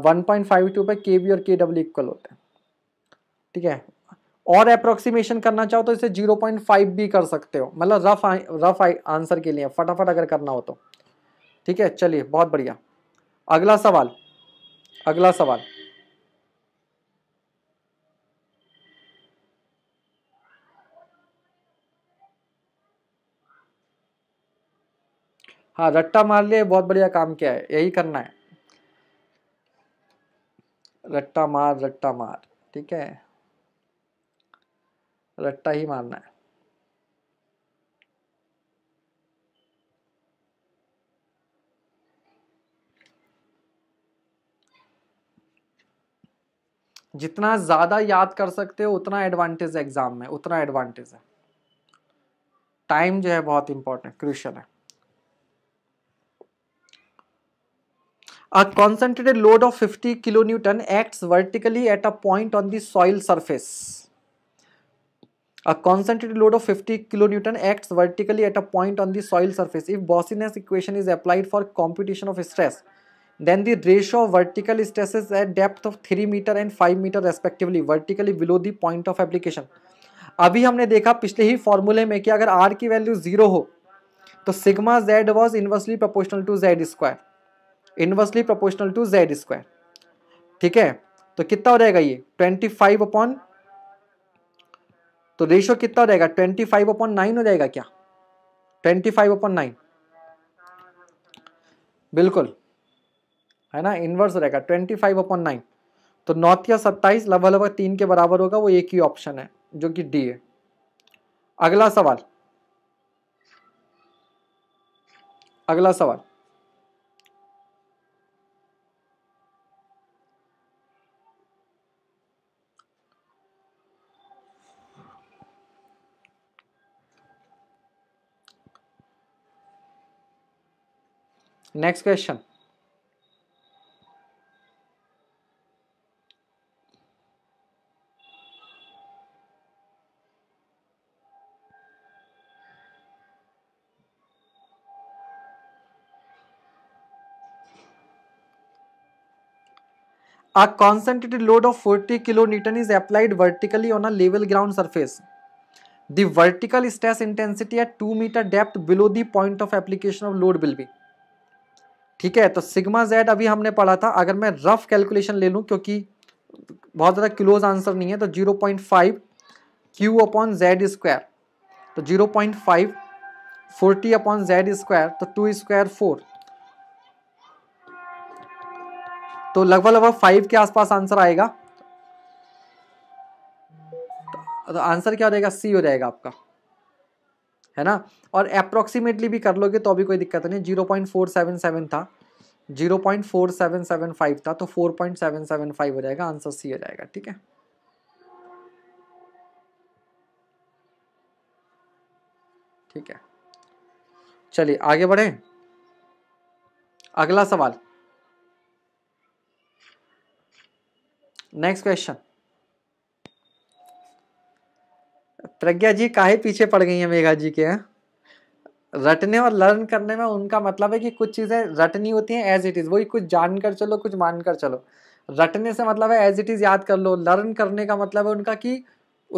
वन पॉइंट फाइव टू पे के बी और के डब्ल्यू इक्वल होते हैं ठीक है और अप्रोक्सीमेशन करना चाहो तो इसे जीरो पॉइंट फाइव भी कर सकते हो मतलब रफ रफ आंसर के लिए फटाफट अगर करना हो तो ठीक है चलिए बहुत बढ़िया अगला सवाल अगला सवाल हाँ रट्टा मार लिए बहुत बढ़िया काम किया है यही करना है रट्टा मार रट्टा मार ठीक है रट्टा ही मारना है जितना ज्यादा याद कर सकते हो उतना एडवांटेज है एग्जाम में उतना एडवांटेज है टाइम जो है बहुत इंपॉर्टेंट क्रूशल है A concentrated load of 50 kilonewton acts vertically at a point on the soil surface. A concentrated load of 50 kilonewton acts vertically at a point on the soil surface. If Bossinus equation is applied for computation of stress, then the ratio of vertical stresses at depth of 3 meter and 5 meter respectively, vertically below the point of application. अभी हमने देखा पिछले ही फॉर्मूले में कि अगर R की value zero हो तो sigma Z was inversely proportional to Z square inversely proportional to Z square ठीक है तो कितना हो जाएगा ये ट्वेंटी फाइव अपॉन तो रेशियो कितना हो जाएगा ट्वेंटी फाइव अपॉन नाइन हो जाएगा क्या ट्वेंटी फाइव अपॉन नाइन बिल्कुल है ना इनवर्स हो जाएगा ट्वेंटी फाइव अपॉन नाइन तो नौत या सत्ताईस लगभग लगभग तीन के बराबर होगा वो एक ही ऑप्शन है जो कि डी है अगला सवाल अगला सवाल Next question. A concentrated load of 40 kilonewton is applied vertically on a level ground surface. The vertical stress intensity at 2 meter depth below the point of application of load will be ठीक है तो sigma Z अभी हमने पढ़ा था अगर मैं rough calculation ले लूँ क्योंकि बहुत ज़्यादा क्लोज आंसर नहीं है तो zero point five Q upon Z square तो zero point five forty upon Z square तो टू स्क्वायर फोर तो लगभग लगभग फाइव के आसपास आंसर आएगा तो आंसर क्या हो जाएगा सी हो जाएगा आपका है ना और अप्रोक्सीमेटली भी कर लोगे तो अभी कोई दिक्कत नहीं zero point four seven seven था zero point four seven seven five था तो four point seven seven five हो जाएगा आंसर सी हो जाएगा ठीक है ठीक है चलिए आगे बढ़े अगला सवाल नेक्स्ट क्वेश्चन प्रज्ञा जी काहे पीछे पड़ गई हैं मेघा जी के हैं रटने और लर्न करने में उनका मतलब है कि कुछ चीज़ें रटनी होती हैं एज इट इज़ वही कुछ जान कर चलो कुछ मान कर चलो रटने से मतलब है एज इट इज़ याद कर लो लर्न करने का मतलब है उनका कि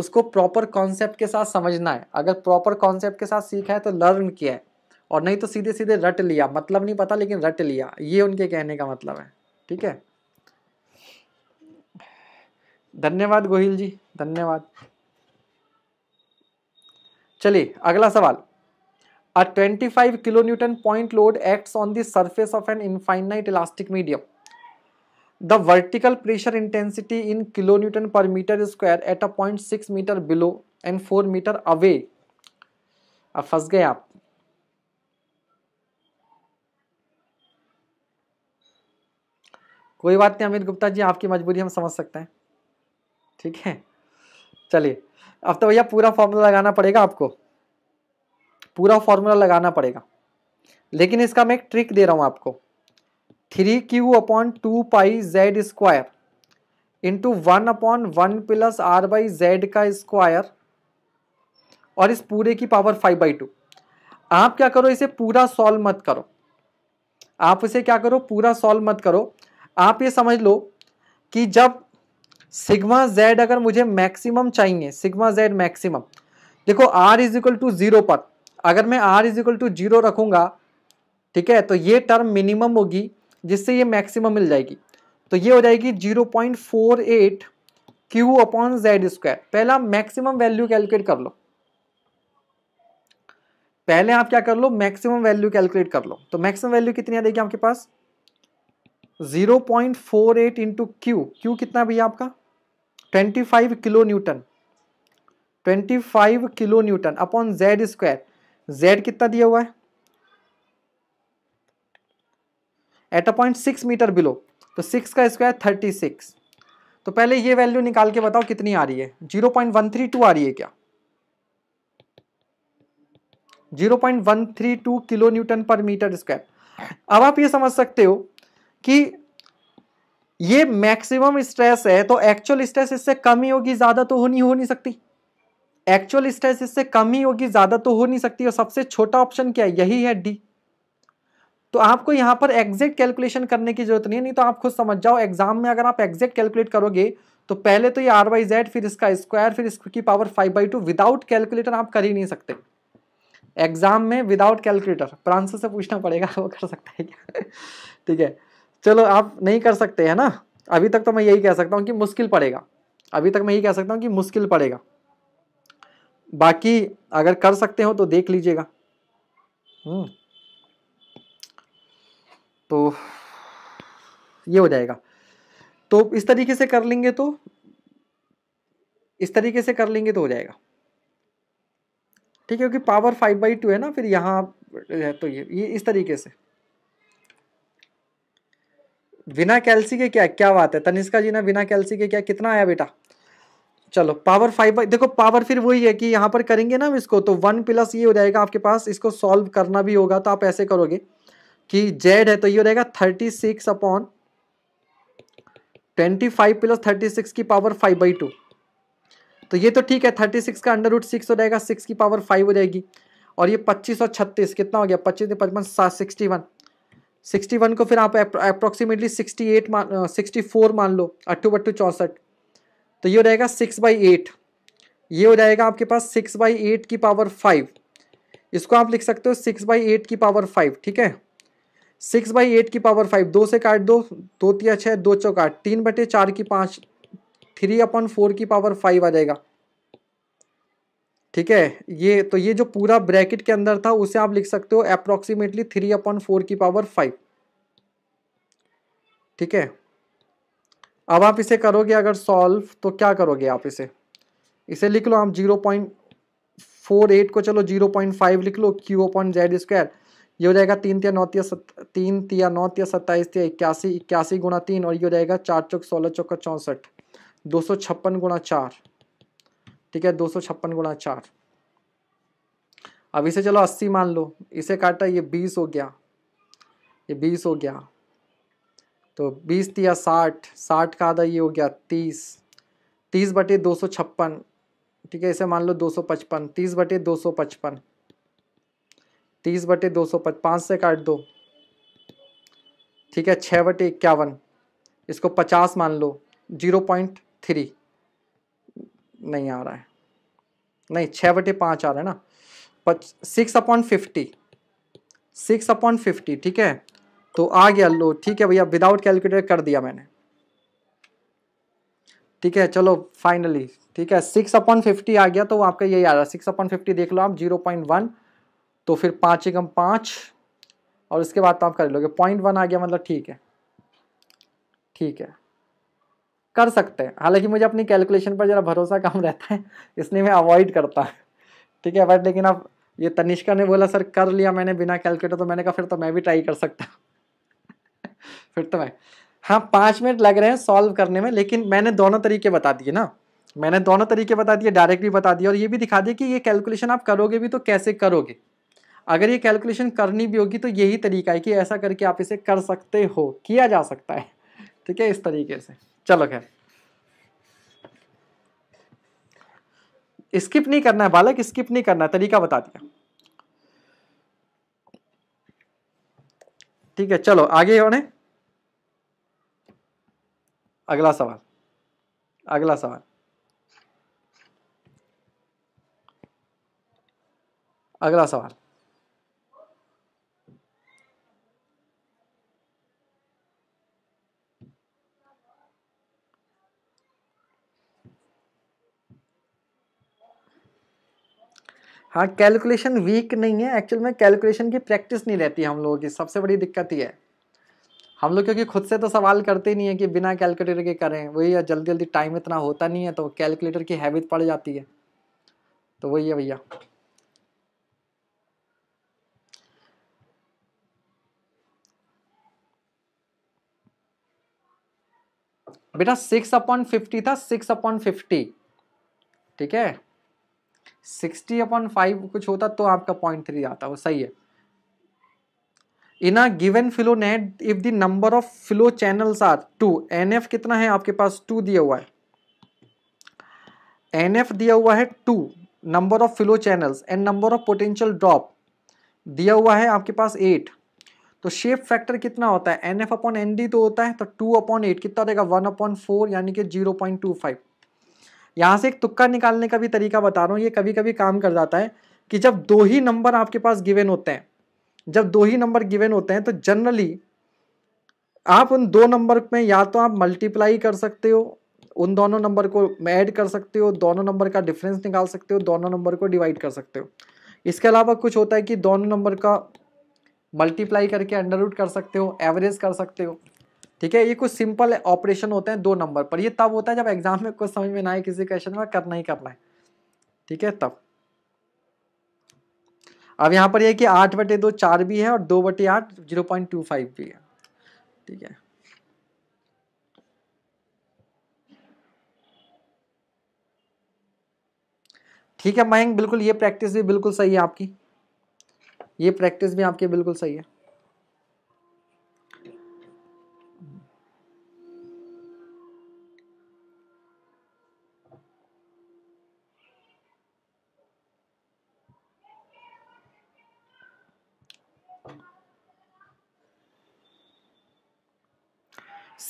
उसको प्रॉपर कॉन्सेप्ट के साथ समझना है अगर प्रॉपर कॉन्सेप्ट के साथ सीखा है तो लर्न किया है और नहीं तो सीधे सीधे रट लिया मतलब नहीं पता लेकिन रट लिया ये उनके कहने का मतलब है ठीक है धन्यवाद गोहिल जी धन्यवाद चलिए अगला सवाल a 25 kilo newton point load acts on the surface of an infinite elastic medium the vertical pressure intensity in kilo Newton per metre square at a point six metre below and four metre away अब फंस गए आप कोई बात नहीं अमित गुप्ता जी आपकी मजबूरी हम समझ सकते हैं ठीक है चलिए अब तो भैया पूरा फॉर्मूला लगाना पड़ेगा आपको पूरा फॉर्मूला लगाना पड़ेगा लेकिन इसका मैं एक ट्रिक दे रहा हूँ आपको three Q upon two pi Z square into one upon one plus R by Z का स्क्वायर और इस पूरे की पावर फाइव बाई टू आप क्या करो इसे पूरा सॉल्व मत करो आप इसे क्या करो पूरा सॉल्व मत करो आप ये समझ लो कि जब सिग्मा जेड अगर मुझे मैक्सिमम चाहिए सिग्मा जेड मैक्सिमम देखो R is equal to zero पर अगर मैं R is equal to zero रखूंगा ठीक है तो ये टर्म मिनिमम होगी जिससे ये मैक्सिमम मिल जाएगी तो ये हो जाएगी zero point four eight Q upon Z square पहला मैक्सिमम वैल्यू कैलकुलेट कर लो पहले आप क्या कर लो मैक्सिमम वैल्यू कैलकुलेट कर लो तो मैक्सिमम वैल्यू कितनी आ जाएगी आपके पास 0.48 point four eight into Q Q कितना भैया आपका twenty five kilo newton twenty five kilo newton upon Z square Z कितना दिया हुआ है at a point six metre below तो सिक्स का स्क्वायर थर्टी सिक्स तो पहले ये वैल्यू निकाल के बताओ कितनी आ रही है zero point one three two आ रही है क्या zero point one three two kilo Newton per metre square अब आप ये समझ सकते हो कि ये मैक्सिमम स्ट्रेस है तो एक्चुअल स्ट्रेस इससे कम ही होगी ज्यादा तो होनी हो नहीं सकती एक्चुअल स्ट्रेस इससे कम ही होगी ज्यादा तो हो नहीं सकती और सबसे छोटा ऑप्शन क्या है यही है डी तो आपको यहां पर एग्जैक्ट कैलकुलेशन करने की जरूरत नहीं है नहीं तो आप खुद समझ जाओ एग्जाम में अगर आप एग्जैक्ट कैलकुलेट करोगे तो पहले तो ये आर बाई जेड फिर इसका स्क्वायर फिर इसकी power five by two without calculator आप कर ही नहीं सकते एग्जाम में विदाउट कैलकुलेटर प्रांसर से पूछना पड़ेगा वो कर सकता है क्या ठीक है चलो आप नहीं कर सकते है ना अभी तक तो मैं यही कह सकता हूँ कि मुश्किल पड़ेगा अभी तक मैं यही कह सकता हूँ कि मुश्किल पड़ेगा बाकी अगर कर सकते हो तो देख लीजिएगा हम्म। तो ये हो जाएगा तो इस तरीके से कर लेंगे तो इस तरीके से कर लेंगे तो हो जाएगा ठीक है क्योंकि पावर फाइव बाई टू है ना फिर यहाँ तो ये, ये इस तरीके से बिना कैल्सी के क्या क्या बात है तनिष्का जी ने बिना कैल्सी के क्या कितना आया बेटा चलो पावर फाइव देखो पावर फिर वही है कि यहाँ पर करेंगे ना इसको तो वन प्लस ये हो जाएगा आपके पास इसको सॉल्व करना भी होगा तो आप ऐसे करोगे कि जेड है तो ये हो जाएगा thirty six upon twenty five plus thirty six की पावर फाइव बाई टू तो ये तो ठीक है थर्टी सिक्स का अंडर रूट सिक्स हो जाएगा सिक्स की पावर फाइव हो जाएगी और ये पच्चीस और छत्तीस कितना हो गया पच्चीस पचपन सात सिक्सटी वन सिक्सटी वन को फिर आप अप्रोक्सीमेटली सिक्सटी एट मान सिक्सटी फोर मान लो अट्ठू बट्टू चौंसठ तो ये हो जाएगा सिक्स बाई एट ये हो जाएगा आपके पास सिक्स बाई एट की पावर फाइव इसको आप लिख सकते हो सिक्स बाई एट की पावर फाइव ठीक है सिक्स बाई एट की पावर फाइव दो से काट दो दो तिया छः दो चौकाट तीन बटे चार की पाँच थ्री अपॉन फोर की पावर फाइव आ जाएगा ठीक है ये तो ये जो पूरा ब्रैकेट के अंदर था उसे आप लिख सकते हो अप्रोक्सीमेटली थ्री अपॉन फोर की पावर फाइव ठीक है अब आप इसे करोगे अगर सॉल्व तो क्या करोगे आप इसे इसे लिख लो आप जीरो पॉइंट फोर एट को चलो जीरो पॉइंट फाइव लिख लो क्यू अपॉन जेड स्क्वायर ये हो जाएगा तीन तिया नौ तिया तीन तिया नौ तिया सत्ताईस तिया इक्यासी इक्यासी गुणा तीन और ये हो जाएगा चार चौक सोलह चौका चौंसठ दो सौ छप्पन गुणा चार ठीक है दो सौ छप्पन गुणा चार अब इसे चलो अस्सी मान लो इसे काटा ये बीस हो गया ये बीस हो गया तो बीस दिया साठ साठ का आधा ये हो गया तीस तीस बटे दो सौ छप्पन ठीक है इसे मान लो दो सौ पचपन तीस बटे दो सौ पचपन तीस बटे दो सौ पाँच से काट दो ठीक है छः बटे इक्यावन इसको पचास मान लो जीरो पॉइंट थ्री नहीं आ रहा है नहीं छः बटे पाँच आ रहा है ना पच six upon fifty six upon fifty ठीक है तो आ गया लो ठीक है भैया विदाउट कैलकुलेटर कर दिया मैंने ठीक है चलो फाइनली ठीक है सिक्स अपॉन फिफ्टी आ गया तो आपका यही आ रहा है सिक्स अपॉन फिफ्टी देख लो आप जीरो पॉइंट वन तो फिर पाँच एकम पाँच और उसके बाद तो आप कर लोगे पॉइंट वन आ गया मतलब ठीक है ठीक है कर सकते हैं हालांकि मुझे अपनी कैलकुलेशन पर ज़रा भरोसा कम रहता है इसलिए मैं अवॉइड करता हूँ ठीक है बट लेकिन अब ये तनिष्का ने बोला सर कर लिया मैंने बिना कैलकुलेटर तो मैंने कहा फिर तो मैं भी ट्राई कर सकता हूँ फिर तो मैं हाँ पाँच मिनट लग रहे हैं सॉल्व करने में लेकिन मैंने दोनों तरीके बता दिए ना मैंने दोनों तरीके बता दिए डायरेक्ट भी बता दिए और ये भी दिखा दिए कि ये कैलकुलेशन आप करोगे भी तो कैसे करोगे अगर ये कैलकुलेशन करनी भी होगी तो यही तरीका है कि ऐसा करके आप इसे कर सकते हो किया जा सकता है ठीक है इस तरीके से चलो खैर स्किप नहीं करना है बालक स्किप नहीं करना है तरीका बता दिया ठीक है चलो आगे होने अगला सवाल अगला सवाल अगला सवाल हाँ कैलकुलेशन वीक नहीं है एक्चुअल में कैलकुलेशन की प्रैक्टिस नहीं रहती हम लोगों की सबसे बड़ी दिक्कत ही है हम लोग क्योंकि खुद से तो सवाल करते ही नहीं है कि बिना कैलकुलेटर के करें वही जल्दी जल्दी टाइम इतना होता नहीं है तो कैलकुलेटर की हैबिट पड़ जाती है तो वही है भैया बेटा सिक्स अपॉन फिफ्टी था सिक्स अपॉन फिफ्टी ठीक है सिक्सटी अपॉन फाइव कुछ होता तो आपका पॉइंट थ्री आता वो सही है in a given flow net if the number of flow channels are two N F कितना है आपके पास टू दिया हुआ है एन एफ दिया हुआ है two number of flow channels and number of potential drop दिया हुआ है आपके पास एट तो शेप फैक्टर कितना होता है N F upon N D तो होता है तो टू अपॉन एट कितना रहेगा वन अपॉन फोर यानी कि जीरो पॉइंट टू फाइव यहाँ से एक तुक्का निकालने का भी तरीका बता रहा हूँ ये कभी कभी काम कर जाता है कि जब दो ही नंबर आपके पास गिवेन होते हैं जब दो ही नंबर गिवेन होते हैं तो जनरली आप उन दो नंबर में या तो आप मल्टीप्लाई कर सकते हो उन दोनों नंबर को ऐड कर सकते हो दोनों नंबर का डिफरेंस निकाल सकते हो दोनों नंबर को डिवाइड कर सकते हो इसके अलावा कुछ होता है कि दोनों नंबर का मल्टीप्लाई करके अंडर रूट कर सकते हो एवरेज कर सकते हो ठीक है ये कुछ सिंपल ऑपरेशन होते हैं दो नंबर पर ये तब होता है जब एग्जाम में कुछ समझ में ना आए किसी क्वेश्चन में करना ही करना है ठीक है तब अब यहाँ पर यह कि आठ बटे दो चार भी है और दो बटे आठ जीरो पॉइंट टू फाइव भी है ठीक है ठीक है मयंक बिल्कुल ये प्रैक्टिस भी बिल्कुल सही है आपकी ये प्रैक्टिस भी आपकी बिल्कुल सही है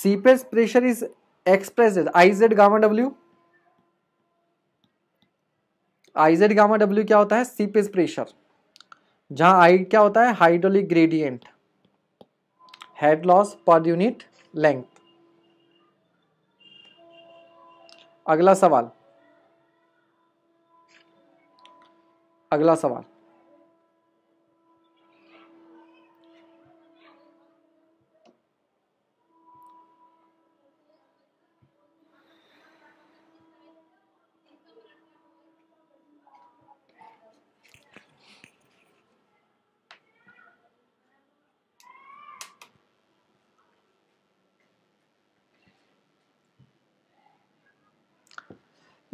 seepage pressure is express I Z gamma W I Z gamma W क्या होता है सीपेज प्रेशर जहां आई क्या होता है hydraulic gradient head loss per unit length अगला सवाल अगला सवाल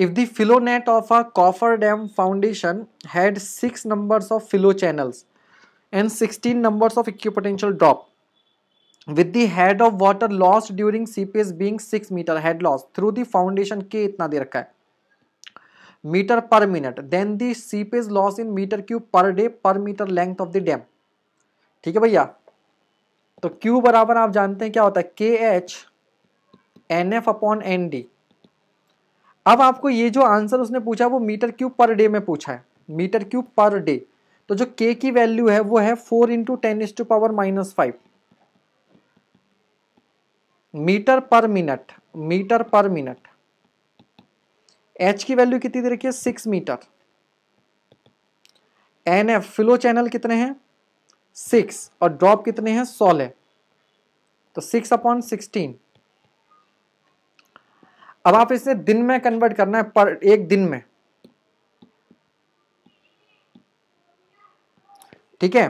If the net of a coffer dam foundation had 6 numbers of filo channels and 16 numbers of equipotential drop, with the head of water lost during cps being 6 meter head loss through the foundation K itna de rakha hai meter per minute then the cps loss in meter cube per day per meter length of the dam ठीक है भैया तो Q बराबर आप जानते हैं क्या होता है K H N F upon N D अब आपको ये जो आंसर उसने पूछा वो मीटर क्यूब पर डे में पूछा है मीटर क्यूब पर डे तो जो के की वैल्यू है वो है four into ten is to power minus five metre per minute metre per minute H की वैल्यू कितनी दे रखी है six metre N F flow channel कितने हैं सिक्स और ड्रॉप कितने हैं सोलह तो सिक्स अपॉन सिक्सटीन अब आप इसे दिन में कन्वर्ट करना है पर एक दिन में ठीक है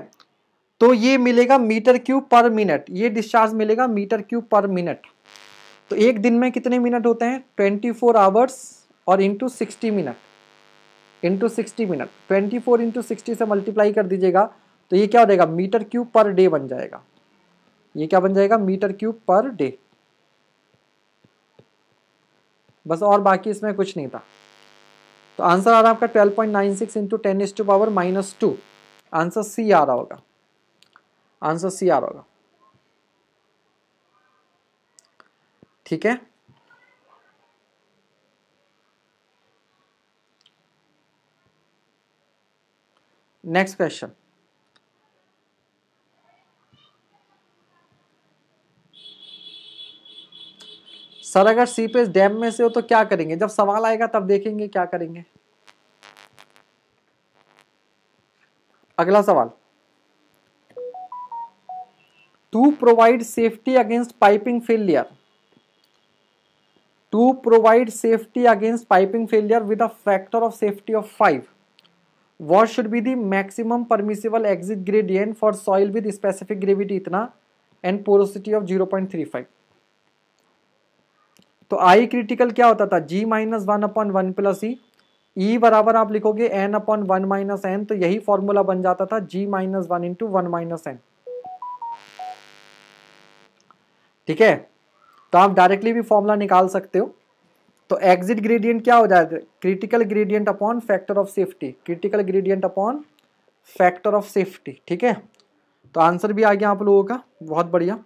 तो ये मिलेगा मीटर क्यूब पर मिनट ये डिस्चार्ज मिलेगा मीटर क्यूब पर मिनट तो एक दिन में कितने मिनट होते हैं ट्वेंटी फोर आवर्स और into sixty minute into sixty minute twenty four into sixty से मल्टीप्लाई कर दीजिएगा तो ये क्या हो जाएगा मीटर क्यूब पर डे बन जाएगा ये क्या बन जाएगा मीटर क्यूब पर डे बस और बाकी इसमें कुछ नहीं था तो आंसर आ रहा है आपका twelve point nine six into ten is to power minus two answer C आ रहा होगा आंसर सी आ रहा होगा ठीक है नेक्स्ट क्वेश्चन सर अगर सीपेज डैम में से हो तो क्या करेंगे जब सवाल आएगा तब देखेंगे क्या करेंगे अगला सवाल to provide safety against piping failure to provide safety against piping failure with a factor of safety of five what should be the maximum permissible exit gradient for soil with specific gravity इतना and zero point three five तो I critical क्या होता था G minus one upon one plus E E बराबर आप लिखोगे N upon one minus N तो यही फॉर्मूला बन जाता था G minus one into one minus N ठीक है तो आप डायरेक्टली भी फॉर्मूला निकाल सकते हो तो एग्जिट ग्रेडियंट क्या हो जाएगा critical gradient upon factor of safety critical gradient upon factor of safety ठीक है तो आंसर भी आ गया आप लोगों का बहुत बढ़िया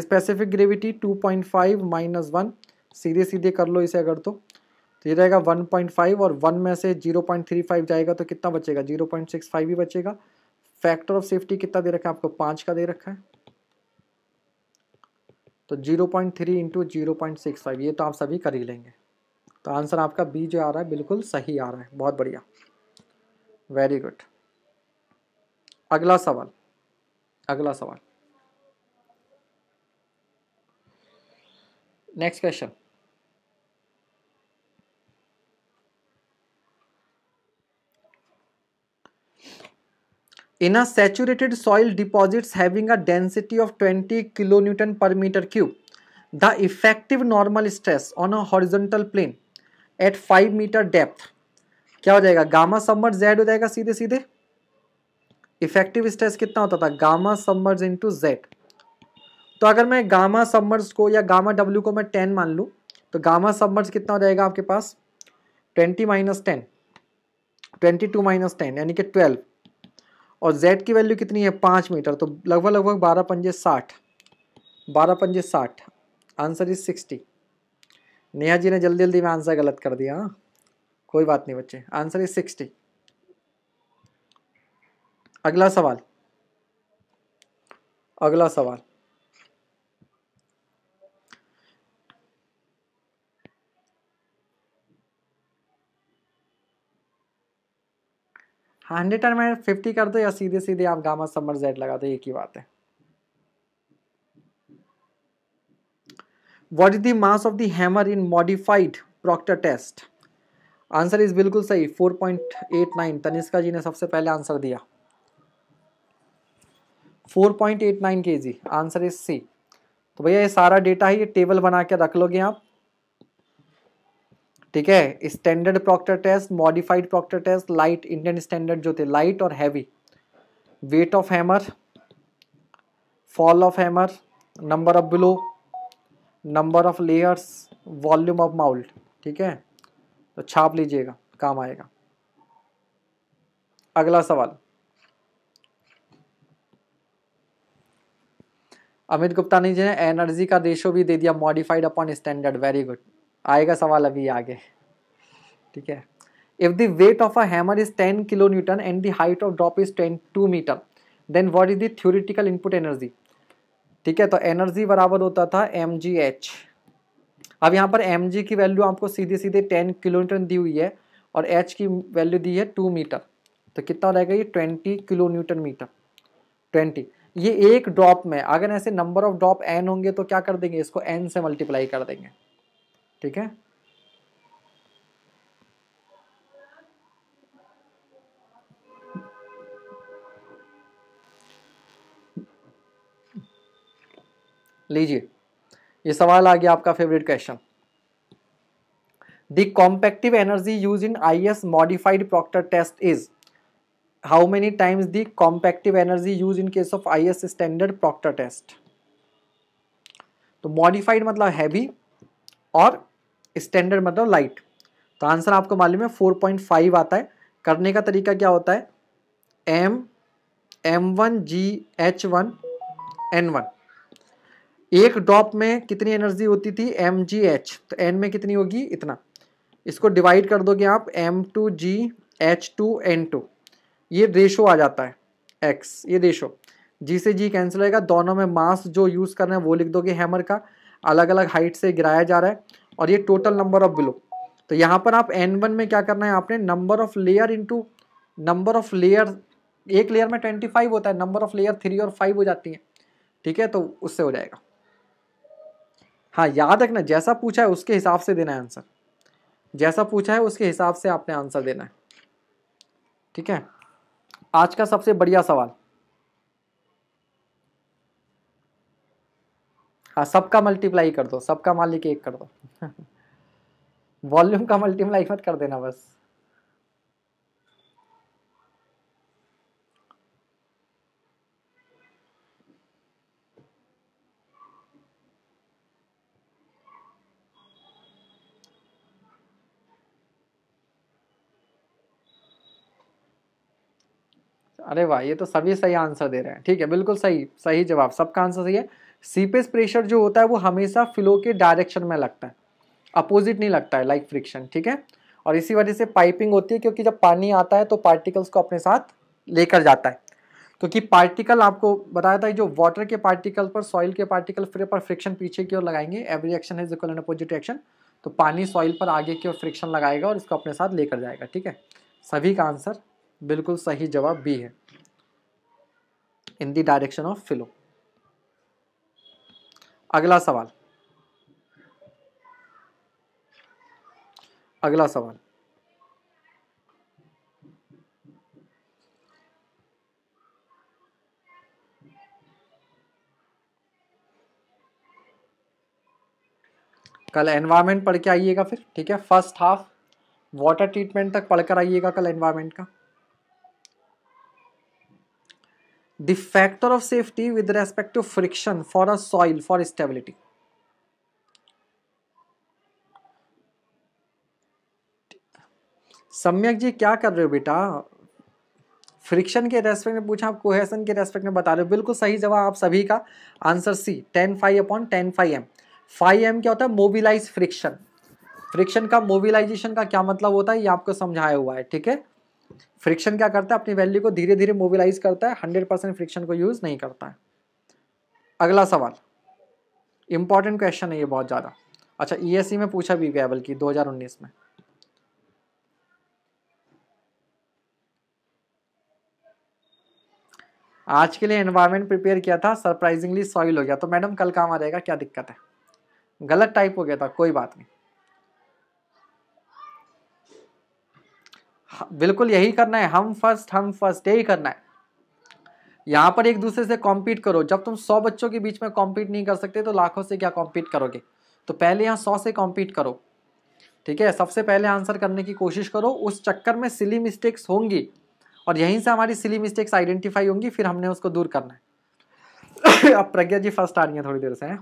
specific gravity 2.5 point five minus one सीधे सीधे कर लो इसे अगर तो तो ये रहेगा 1.5 और 1 में से 0.35 जाएगा तो कितना बचेगा 0.65 ही बचेगा फैक्टर ऑफ सेफ्टी कितना दे रखा है आपको पाँच का दे रखा है तो 0.3 पॉइंट थ्री इंटू जीरो ये तो आप सभी कर ही लेंगे तो आंसर आपका बी जो आ रहा है बिल्कुल सही आ रहा है बहुत बढ़िया वेरी गुड अगला सवाल अगला सवाल next question in a saturated soil deposits having a density of 20 newton per metre cube the effective normal stress on a horizontal plane at 5 metre depth क्या हो जाएगा गामा सम्मर जेड हो जाएगा सीधे सीधे इफेक्टिव स्ट्रेस कितना होता था गामा इन इंटू जेड तो अगर मैं गामा सम्मर्स को या गामा डब्ल्यू को मैं टेन मान लूँ तो गामा सम्मर्स कितना हो जाएगा आपके पास twenty minus ten twenty two minus ten यानी कि ट्वेल्व और z की वैल्यू कितनी है पाँच मीटर तो लगभग लगभग बारह पंजे साठ बारह पंजे साठ answer is sixty Neha ji ने जल्दी जल्दी में आंसर गलत कर दिया हाँ कोई बात नहीं बच्चे आंसर इज सिक्सटी अगला सवाल अगला सवाल हंड्रेड एंड माइनस फिफ्टी कर दो या सीधे सीधे आप गामा समर जेड लगा दो एक ही बात है what is the mass of the hammer in modified Proctor test answer is बिल्कुल सही four point eight nine Tanishka ji ने सबसे पहले आंसर दिया फोर पॉइंट एट नाइन के जी आंसर इज सी तो भैया ये सारा डेटा है ये टेबल बना के रख लोगे आप ठीक है standard Proctor test modified Proctor test light Indian standard जो थे लाइट और heavy weight of hammer fall of hammer number of blow number of layers volume of mould ठीक है तो छाप लीजिएगा काम आएगा अगला सवाल अमित गुप्ता ने जी ने एनर्जी का रेशो भी दे दिया modified upon standard very good आएगा सवाल अभी आगे ठीक है weight of a hammer is ten kilo newton and the height of drop is ten two metre then what is the theoretical input energy ठीक है तो एनर्जी बराबर होता था एम जी एच अब यहाँ पर एम जी की वैल्यू आपको सीधे सीधे टेन किलोमीटर दी हुई है और एच की वैल्यू दी है टू मीटर तो कितना रहेगा ये twenty kilo newton metre twenty ये एक ड्रॉप में अगर ऐसे नंबर ऑफ ड्रॉप एन होंगे तो क्या कर देंगे इसको एन से मल्टीप्लाई कर देंगे ठीक है लीजिए ये सवाल आ गया आपका favourite question the compactive energy use in IS modified Proctor test is how many times the compactive energy use in case of IS standard Proctor test तो मॉडिफाइड मतलब हैवी और स्टैंडर्ड मतलब लाइट तो आंसर आपको मालूम है five आता है करने का तरीका क्या होता है M M one G H one N one एक ड्रॉप में कितनी एनर्जी होती थी एम जी एच तो एन में कितनी होगी इतना इसको डिवाइड कर दोगे आप M two G H two N two ये रेशो आ जाता है एक्स ये रेशो जी से जी कैंसिल होएगा दोनों में मास जो यूज़ करना है वो लिख दोगे हैमर का अलग अलग हाइट से गिराया जा रहा है और ये टोटल नंबर ऑफ बिलो तो यहाँ पर आप एन वन में क्या करना है आपने number of layer into number of layer एक लेयर में ट्वेंटी फाइव होता है नंबर ऑफ लेयर थ्री और फाइव हो जाती हैं ठीक है तो उससे हो जाएगा हाँ याद रखना जैसा पूछा है उसके हिसाब से देना है आंसर जैसा पूछा है उसके हिसाब से आपने आंसर देना है ठीक है आज का सबसे बढ़िया सवाल हाँ सबका मल्टीप्लाई कर दो सबका मालिक एक कर दो वॉल्यूम का मल्टीप्लाई मत कर देना बस अरे वाह ये तो सभी सही आंसर दे रहे हैं ठीक है बिल्कुल सही सही जवाब सबका आंसर सही है सीपेज प्रेशर जो होता है वो हमेशा फ्लो के डायरेक्शन में लगता है अपोजिट नहीं लगता है लाइक फ्रिक्शन ठीक है और इसी वजह से पाइपिंग होती है क्योंकि जब पानी आता है तो पार्टिकल्स को अपने साथ लेकर जाता है क्योंकि पार्टिकल आपको बताया था जो वाटर के पार्टिकल पर सॉइल के पार्टिकल फिर पर फ्रिक्शन पीछे की ओर लगाएंगे every action is equal and opposite action तो पानी सॉइल पर आगे की ओर फ्रिक्शन लगाएगा और इसको अपने साथ लेकर जाएगा ठीक है सभी का आंसर बिल्कुल सही जवाब बी है in the direction of flow अगला सवाल अगला सवाल कल एनवायरमेंट पढ़ के आइएगा फिर ठीक है फर्स्ट हाफ वाटर ट्रीटमेंट तक पढ़कर आइएगा कल एनवायरमेंट का the factor of safety with respect to friction for a soil for stability सम्यक जी क्या कर रहे हो बेटा फ्रिक्शन के रेस्पेक्ट में पूछा आप कोहेसन के रेस्पेक्ट में बता रहे हो बिल्कुल सही जवाब आप सभी का answer C tan phi upon tan phi M phi M क्या होता है मोबिलाइज फ्रिक्शन फ्रिक्शन का मोबिलाइजेशन का क्या मतलब होता है ये आपको समझाया हुआ है ठीक है फ्रिक्शन क्या करता है अपनी वैल्यू को धीरे धीरे मोबिलाइज करता है हंड्रेड परसेंट फ्रिक्शन को यूज़ नहीं करता है अगला सवाल इंपॉर्टेंट क्वेश्चन है ये बहुत ज़्यादा अच्छा ई e e में पूछा भी गया बल्कि दो में आज के लिए एनवायरनमेंट प्रिपेयर किया था सरप्राइजिंगली सॉइल हो गया तो मैडम कल काम आ जाएगा क्या दिक्कत है गलत टाइप हो गया था कोई बात नहीं बिल्कुल यही करना है हम फर्स्ट हम फर्स्ट यही करना है यहाँ पर एक दूसरे से कॉम्पीट करो जब तुम सौ बच्चों के बीच में कॉम्पीट नहीं कर सकते तो लाखों से क्या कॉम्पीट करोगे तो पहले यहाँ सौ से कॉम्पीट करो ठीक है सबसे पहले आंसर करने की कोशिश करो उस चक्कर में सिली मिस्टेक्स होंगी और यहीं से हमारी सिली मिस्टेक्स आइडेंटिफाई होंगी फिर हमने उसको दूर करना है अब प्रज्ञा जी फर्स्ट आ रही है थोड़ी देर से है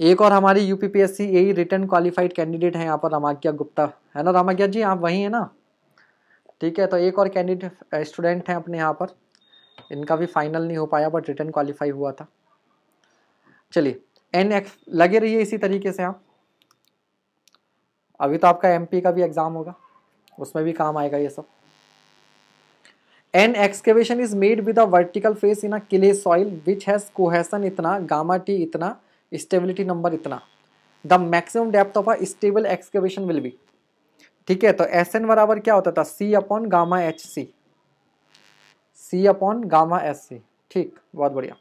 एक और हमारी यूपीपीएससी यही रिटर्न क्वालिफाइड कैंडिडेट है यहाँ पर रामाज्ञा गुप्ता है ना रामाज्ञा जी आप वहीं हैं ना ठीक है तो एक और कैंडिडेट स्टूडेंट हैं अपने यहाँ पर इनका भी फाइनल नहीं हो पाया बट रिटर्न क्वालिफाई हुआ था चलिए एन एक्स लगे रहिए इसी तरीके से आप अभी तो आपका एमपी का भी एग्ज़ाम होगा उसमें भी काम आएगा ये सब an excavation is made with a vertical face in a clay soil which has cohesion इतना गामा टी इतना स्टेबिलिटी नंबर इतना the maximum depth of a stable excavation will be ठीक है तो एस एन बराबर क्या होता था C upon gamma H C C upon gamma S C ठीक बहुत बढ़िया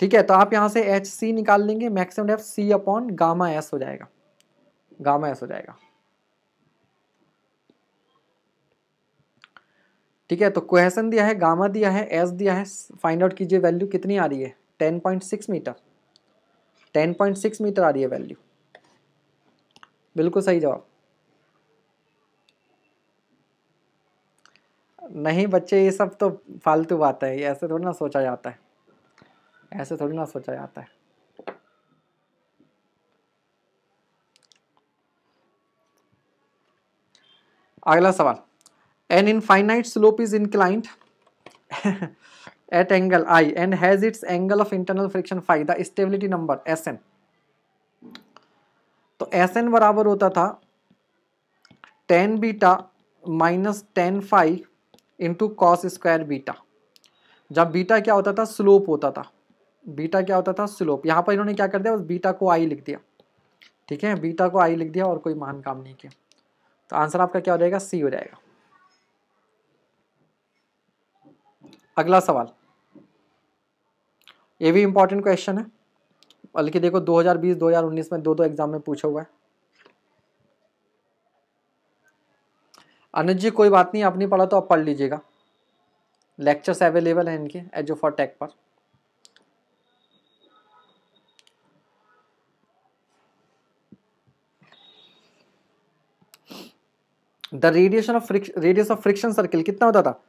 ठीक है तो आप यहाँ से एच सी निकाल लेंगे maximum depth C upon gamma S हो जाएगा गामा एस हो जाएगा ठीक है तो क्वेश्चन दिया है गामा दिया है एस दिया है फाइंड आउट कीजिए वैल्यू कितनी आ रही है ten point six metre ten point six metre आ रही है वैल्यू बिल्कुल सही जवाब नहीं बच्चे ये सब तो फालतू बात है ये ऐसे थोड़ी ना सोचा जाता है ऐसे थोड़ी ना सोचा जाता है अगला सवाल an infinite slope is inclined at angle i and has its angle of internal friction phi the stability number sn तो sn बराबर होता था tan beta minus tan phi into cos square beta जब बीटा क्या होता था slope होता था बीटा क्या होता था स्लोप यहाँ पर इन्होंने क्या कर दिया बस बीटा को आई लिख दिया ठीक है बीटा को आई लिख दिया और कोई महान काम नहीं किया तो आंसर आपका क्या हो जाएगा सी हो जाएगा अगला सवाल ये भी इंपॉर्टेंट क्वेश्चन है बल्कि देखो 2020 2019 में दो दो एग्जाम में पूछा हुआ है अनुज जी कोई बात नहीं नहीं पढ़ा तो आप पढ़ लीजिएगा लेक्चर्स अवेलेबल हैं इनके एजो फॉर टेक पर the radiation of radius of friction circle कितना होता था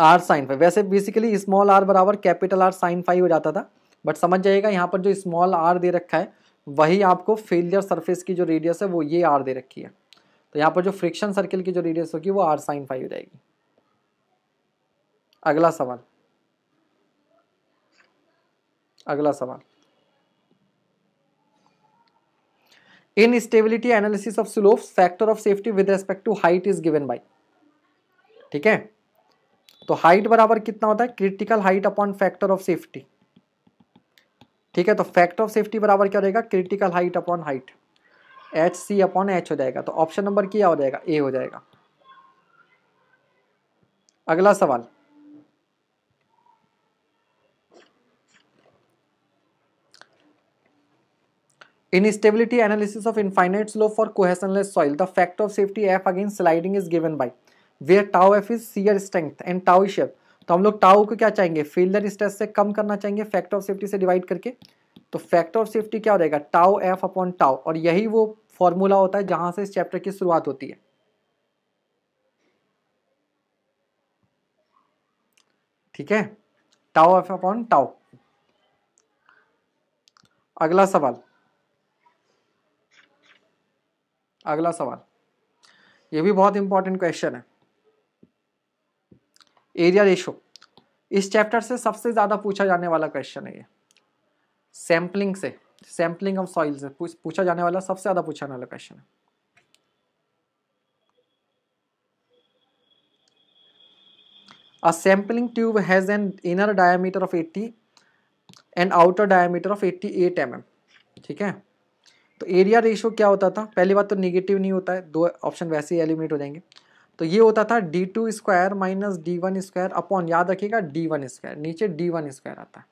आर साइन फाइव वैसे बेसिकली स्मॉल आर बराबर कैपिटल आर साइन फाइव हो जाता था बट समझ जाइएगा यहाँ पर जो स्मॉल आर दे रखा है वही आपको फेलियर सरफेस की जो रेडियस है वो ये आर दे रखी है तो यहाँ पर जो फ्रिक्शन सर्किल की जो रेडियस होगी वो आर साइन फाइव हो जाएगी अगला सवाल अगला सवाल in stability analysis of slope factor of safety with respect to height is given by ठीक है तो हाइट बराबर कितना होता है critical height upon factor of safety ठीक है तो फैक्टर ऑफ सेफ्टी बराबर क्या रहेगा critical height upon height H C upon H हो जाएगा तो ऑप्शन नंबर क्या हो जाएगा ए हो जाएगा अगला सवाल in stability analysis of infinite slope for cohesionless soil the factor of safety F against sliding is given by where tau F is shear strength and tau shape तो हम लोग टाओ को क्या चाहेंगे फील्डर स्ट्रेस से कम करना चाहेंगे फैक्टर ऑफ सेफ्टी से डिवाइड करके तो फैक्टर ऑफ सेफ्टी क्या हो जाएगा टाओ एफ अपॉन टाओ और यही वो फॉर्मूला होता है जहां से इस चैप्टर की शुरुआत होती है ठीक है टाओ एफ अपॉन टाओ अगला सवाल अगला सवाल ये भी बहुत इंपॉर्टेंट क्वेश्चन है एरिया रेशो इस चैप्टर से सबसे ज़्यादा पूछा जाने वाला क्वेश्चन है ये सैम्पलिंग से सैम्पलिंग ऑफ सॉइल से पूछा जाने वाला सबसे ज़्यादा पूछा जाने वाला क्वेश्चन है a sampling tube has an inner diameter of 80 and outer diameter of 88 mm. ठीक है तो एरिया रेशो क्या होता था पहली बात तो निगेटिव नहीं होता है दो ऑप्शन वैसे ही एलिमिनेट हो जाएंगे तो ये होता था D two square minus D one square upon याद रखिएगा डी वन स्क्वायर नीचे डी वन स्क्वायर आता है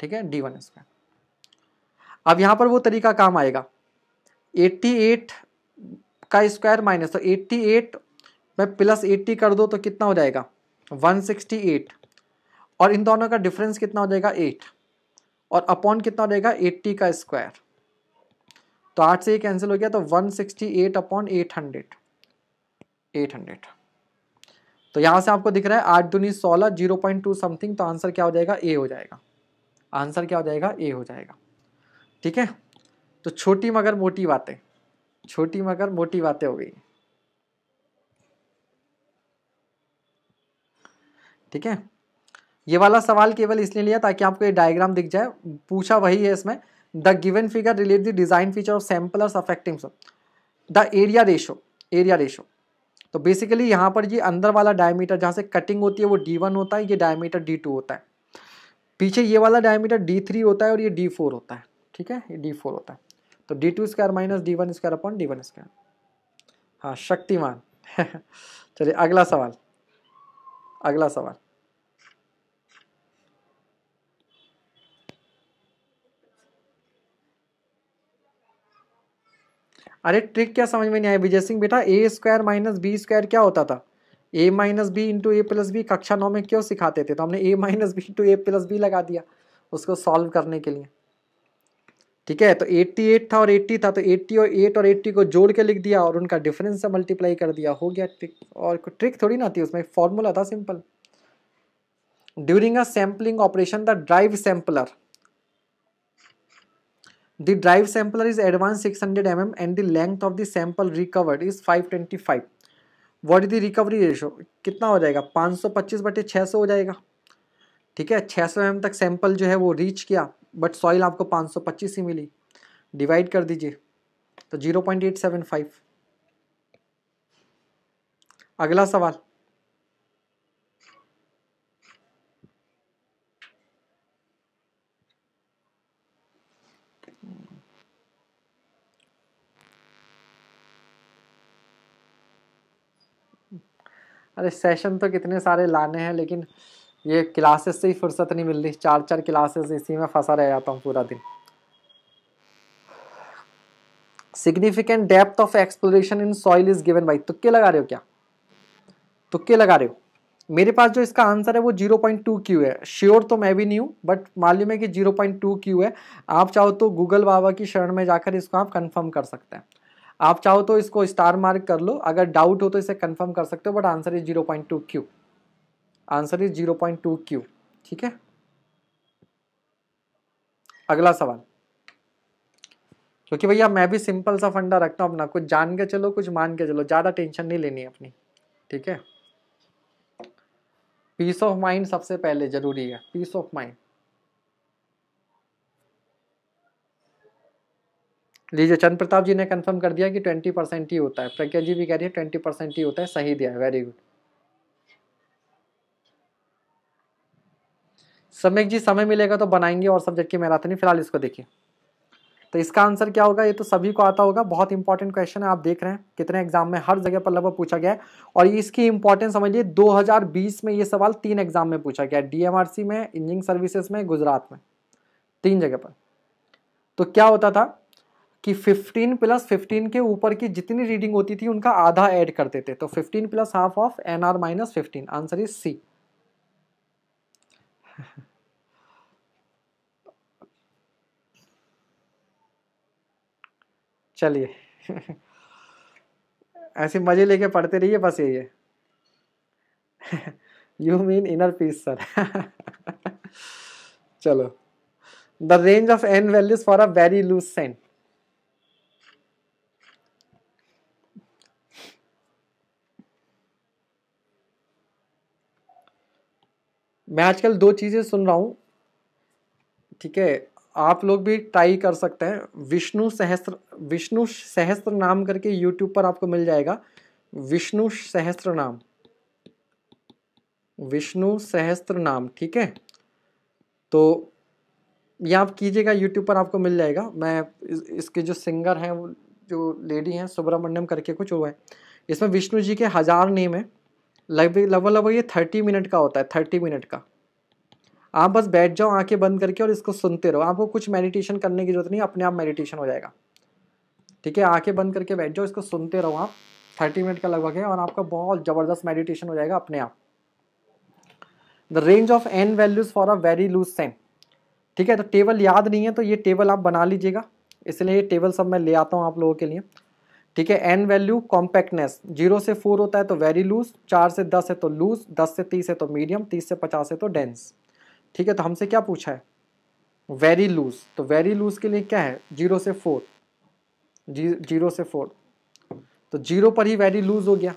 ठीक है डी वन स्क्वायर अब यहाँ पर वो तरीका काम आएगा 88 का स्क्वायर माइनस तो 88 में प्लस एट्टी कर दो तो कितना हो जाएगा 168 और इन दोनों का डिफरेंस कितना हो जाएगा 8 और अपॉन कितना हो जाएगा 80 का स्क्वायर तो आठ से ये कैंसिल हो गया तो 168 अपॉन हंड्रेड एट हंड्रेड तो यहाँ से आपको दिख रहा है आठ दूनी सोलह जीरो पॉइंट टू समथिंग तो आंसर क्या हो जाएगा ए हो जाएगा आंसर क्या हो जाएगा ए हो जाएगा ठीक है तो छोटी मगर मोटी बातें छोटी मगर मोटी बातें हो गई ठीक है ये वाला सवाल केवल इसलिए लिया ताकि आपको ये डायग्राम दिख जाए पूछा वही है इसमें the given figure relate the design feature of samplers affecting the area ratio area ratio तो बेसिकली यहाँ पर ये अंदर वाला डायमीटर जहाँ से कटिंग होती है वो डी वन होता है ये डायमीटर डी टू होता है पीछे ये वाला डायमीटर डी थ्री होता है और ये डी फोर होता है ठीक है ये डी फोर होता है तो D two square minus D one square upon D one square हाँ शक्तिमान चलिए अगला सवाल अगला सवाल अरे ट्रिक क्या समझ में नहीं आया विजय सिंह बेटा A square minus B square क्या होता था A minus B into A plus B कक्षा नौ में क्यों सिखाते थे तो हमने A minus B into A plus B लगा दिया उसको सॉल्व करने के लिए ठीक है तो 88 था और 80 था तो 80 और 8 और 80 को जोड़ के लिख दिया और उनका डिफरेंस से मल्टीप्लाई कर दिया हो गया ट्रिक और ट्रिक थोड़ी ना थी उसमें फॉर्मूला था simple during a sampling operation the drive sampler The drive sampler is advanced 600 mm and the length of the sample recovered is 525. What is the recovery ratio? कितना हो जाएगा 525 बटे 600 हो जाएगा ठीक है 600 सौ mm तक सैंपल जो है वो रीच किया बट सॉइल आपको 525 ही मिली डिवाइड कर दीजिए तो 0.875 अगला सवाल अरे सेशन तो कितने सारे लाने हैं लेकिन ये क्लासेस से ही फुर्सत नहीं मिल रही चार चार क्लासेस इसी में फंसा रह जाता हूँ पूरा दिन significant depth of exploration in soil is given by तुक्के लगा रहे हो क्या तुक्के लगा रहे हो मेरे पास जो इसका आंसर है वो 0.2 क्यू है श्योर तो मैं भी नहीं हूँ बट मालूम है कि 0.2 क्यू है आप चाहो तो गूगल बाबा की शरण में जाकर इसको आप कंफर्म कर सकते हैं आप चाहो तो इसको स्टार मार्क कर लो अगर डाउट हो तो इसे कंफर्म कर सकते हो but answer is zero point two Q answer is zero point two Q ठीक है अगला सवाल क्योंकि भैया मैं भी सिंपल सा फंडा रखता हूँ अपना कुछ जान के चलो कुछ मान के चलो ज़्यादा टेंशन नहीं लेनी अपनी ठीक है पीस ऑफ माइंड सबसे पहले ज़रूरी है पीस ऑफ माइंड लीजिए चंद प्रताप जी ने कंफर्म कर दिया कि ट्वेंटी परसेंट ही होता है प्रज्ञा जी भी कह रही है ट्वेंटी परसेंट ही होता है सही दिया वेरी गुड समय जी समय मिलेगा तो बनाएंगे और सब्जेक्ट की मैराथनी फिलहाल इसको देखिए तो इसका आंसर क्या होगा ये तो सभी को आता होगा बहुत इंपॉर्टेंट क्वेश्चन है आप देख रहे हैं कितने एग्जाम में हर जगह पर लगभग पूछा गया है और इसकी इंपॉर्टेंस समझिए 2020 में ये सवाल तीन एग्जाम में पूछा गया डीएमआरसी में इंजीनियरिंग सर्विसेज में गुजरात में तीन जगह पर तो क्या होता था कि 15 प्लस 15 के ऊपर की जितनी रीडिंग होती थी उनका आधा ऐड करते थे तो 15 plus half of N R minus fifteen answer is C चलिए ऐसे मजे लेके पढ़ते रहिए बस यही है you mean inner piece sir चलो the range of N values for a very loose sand मैं आजकल दो चीज़ें सुन रहा हूँ ठीक है आप लोग भी ट्राई कर सकते हैं विष्णु सहस्त्र विष्णु सहस्त्र नाम करके यूट्यूब पर आपको मिल जाएगा विष्णु सहस्त्र नाम विष्णु सहस्त्र नाम ठीक है तो ये आप कीजिएगा यूट्यूब पर आपको मिल जाएगा मैं इसके जो सिंगर हैं जो लेडी हैं सुब्रमण्यम करके कुछ हुआ है इसमें विष्णु जी के हज़ार नेम है लगभग लगभग लगभग ये थर्टी मिनट का होता है थर्टी मिनट का आप बस बैठ जाओ आंखें बंद करके और इसको सुनते रहो आपको कुछ मेडिटेशन करने की जरूरत नहीं अपने आप मेडिटेशन हो जाएगा ठीक है आंखें बंद करके बैठ जाओ इसको सुनते रहो आप थर्टी मिनट का लगभग है और आपका बहुत ज़बरदस्त मेडिटेशन हो जाएगा अपने आप the range of N values for a very loose sand ठीक है तो टेबल याद नहीं है तो ये टेबल आप बना लीजिएगा इसलिए ये टेबल सब मैं ले आता हूँ आप लोगों के लिए ठीक है एन वैल्यू कॉम्पैक्टनेस जीरो से फोर होता है तो वेरी लूज चार से दस है तो लूज दस से तीस है तो मीडियम तीस से पचास है तो डेंस ठीक है तो हमसे क्या पूछा है वेरी लूज तो वेरी लूज के लिए क्या है जीरो से फोर जी जीरो से फोर तो जीरो पर ही वेरी लूज हो गया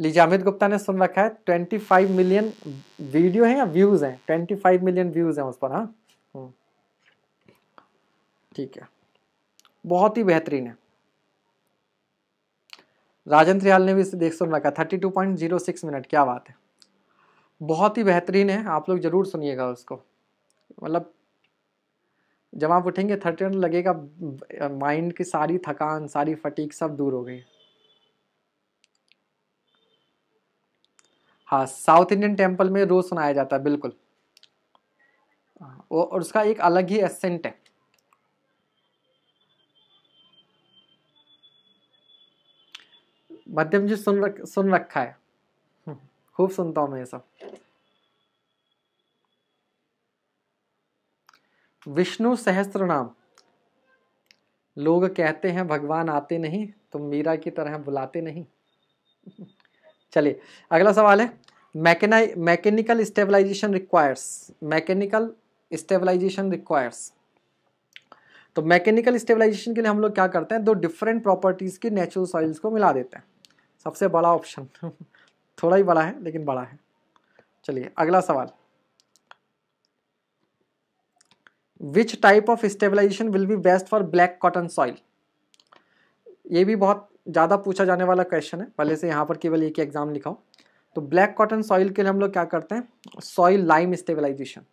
लीजिए अमित गुप्ता ने सुन रखा है ट्वेंटी फाइव मिलियन वीडियो है या व्यूज हैं ट्वेंटी फाइव मिलियन व्यूज हैं उस पर हाँ हम्म। ठीक है बहुत ही बेहतरीन है राजन त्रियाल ने भी इसे देख सुन रखा thirty two point zero six minute क्या बात है बहुत ही बेहतरीन है आप लोग ज़रूर सुनिएगा उसको मतलब जब आप उठेंगे थर्टी मिनट लगेगा माइंड की सारी थकान सारी फटीक सब दूर हो गई हाँ साउथ इंडियन टेम्पल में रोज़ सुनाया जाता है बिल्कुल हाँ, और उसका एक अलग ही एसेंट है मध्यम जी सुन रख सुन रखा है खूब सुनता हूं मैं ये सब विष्णु सहस्त्र नाम लोग कहते हैं भगवान आते नहीं तुम मीरा की तरह बुलाते नहीं चलिए अगला सवाल है मैकेनाइ mechanical stabilisation requires mechanical stabilisation requires तो मैकेनिकल स्टेबलाइजेशन के लिए हम लोग क्या करते हैं दो डिफरेंट प्रॉपर्टीज़ की नेचुरल सॉइल्स को मिला देते हैं सबसे बड़ा ऑप्शन थोड़ा ही बड़ा है लेकिन बड़ा है चलिए अगला सवाल which type of stabilization will be best for black cotton soil ये भी बहुत ज़्यादा पूछा जाने वाला क्वेश्चन है पहले से यहाँ पर केवल एक एग्जाम लिखाओ तो ब्लैक कॉटन सॉइल के लिए हम लोग क्या करते हैं सॉइल लाइम स्टेबलाइजेशन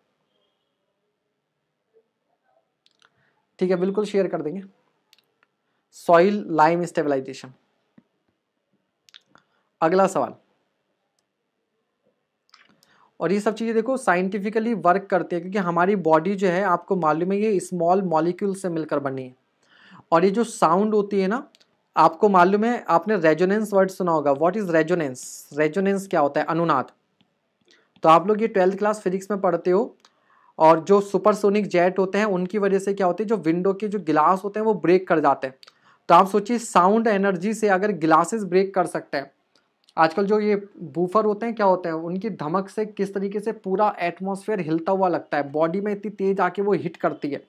ठीक है बिल्कुल शेयर कर देंगे सॉइल लाइम स्टेबलाइजेशन अगला सवाल और ये सब चीज़ें देखो साइंटिफिकली वर्क करती है क्योंकि हमारी बॉडी जो है आपको मालूम है ये स्मॉल मॉलिक्यूल से मिलकर बनी है और ये जो साउंड होती है ना आपको मालूम है आपने रेजोनेंस वर्ड सुना होगा व्हाट इज़ रेजोनेंस रेजोनेंस क्या होता है अनुनाद तो आप लोग ये ट्वेल्थ क्लास फिजिक्स में पढ़ते हो और जो सुपरसोनिक जेट होते हैं उनकी वजह से क्या होती है जो विंडो के जो गिलास होते हैं वो ब्रेक कर जाते हैं तो आप सोचिए साउंड एनर्जी से अगर गिलासेस ब्रेक कर सकते हैं आजकल जो ये बूफर होते हैं क्या होते हैं उनकी धमक से किस तरीके से पूरा एटमॉस्फेयर हिलता हुआ लगता है बॉडी में इतनी तेज आके वो हिट करती है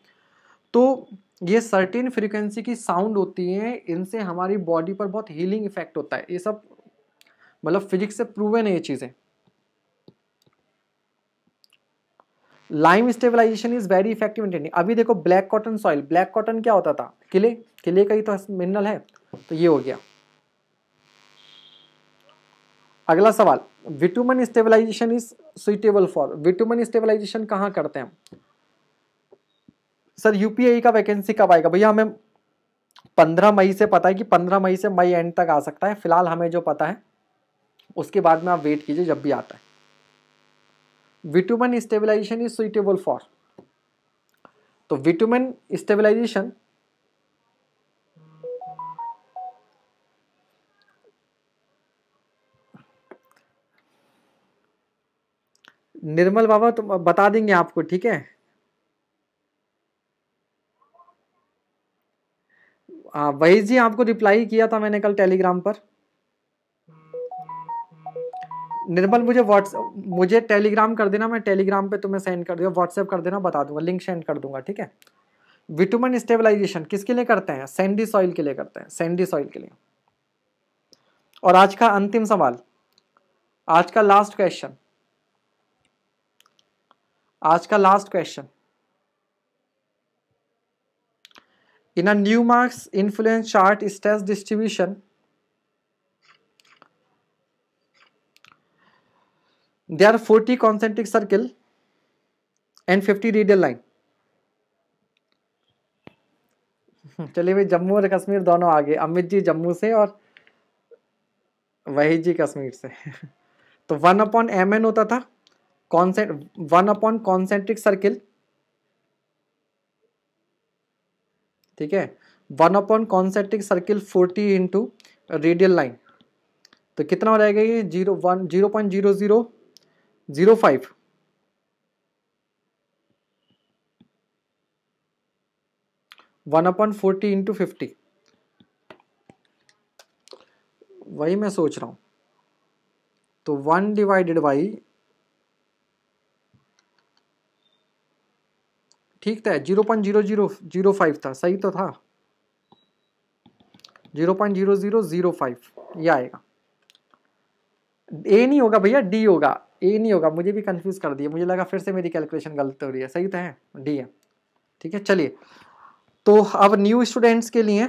तो ये सर्टेन फ्रीक्वेंसी की साउंड होती है इनसे हमारी बॉडी पर बहुत हीलिंग इफेक्ट होता है ये सब मतलब फिजिक्स से प्रूवन है ये चीज़ें lime stabilization is very effective intending अभी देखो black cotton soil black cotton क्या होता था किले किले का ही तो मिनरल है तो ये हो गया अगला सवाल bitumen stabilization is suitable for bitumen stabilization कहाँ करते हैं सर यूपीआई का वैकेंसी कब आएगा भैया हमें पंद्रह मई से पता है कि पंद्रह मई से मई एंड तक आ सकता है फिलहाल हमें जो पता है उसके बाद में आप वेट कीजिए जब भी आता है bitumen stabilization is suitable for तो विटुमन स्टेबलाइजेशन निर्मल बाबा तो बता देंगे आपको ठीक है वही जी आपको रिप्लाई किया था मैंने कल टेलीग्राम पर निर्मल मुझे व्हाट्स मुझे टेलीग्राम कर देना मैं टेलीग्राम पे तुम्हें सेंड कर दूंगा व्हाट्सएप कर देना बता दूंगा लिंक सेंड कर दूंगा ठीक है विटुमन स्टेबलाइजेशन किसके लिए करते हैं सैंडी सॉइल के लिए करते हैं सैंडी सॉइल के लिए और आज का अंतिम सवाल आज का लास्ट क्वेश्चन आज का last question in Newmark's influence chart stress distribution they are forty concentric circle and fifty radial line चलिए भाई जम्मू और कश्मीर दोनों आगे अमित जी जम्मू से और वही जी कश्मीर से तो वन अपॉन एम एन होता था कॉन्सेंट वन अपॉन कॉन्सेंट्रिक सर्किल ठीक है one upon concentric circle forty into radial line तो कितना हो जाएगा ये zero one zero point zero zero zero five one upon forty into fifty वही मैं सोच रहा हूँ तो वन डिवाइडेड बाई ठीक था zero point zero zero zero five था सही तो था zero point zero zero zero five ये आएगा ए नहीं होगा भैया डी होगा ए नहीं होगा मुझे भी कंफ्यूज कर दिया मुझे लगा फिर से मेरी कैलकुलेशन गलत हो रही है सही तो है डी है ठीक है चलिए तो अब न्यू स्टूडेंट्स के लिए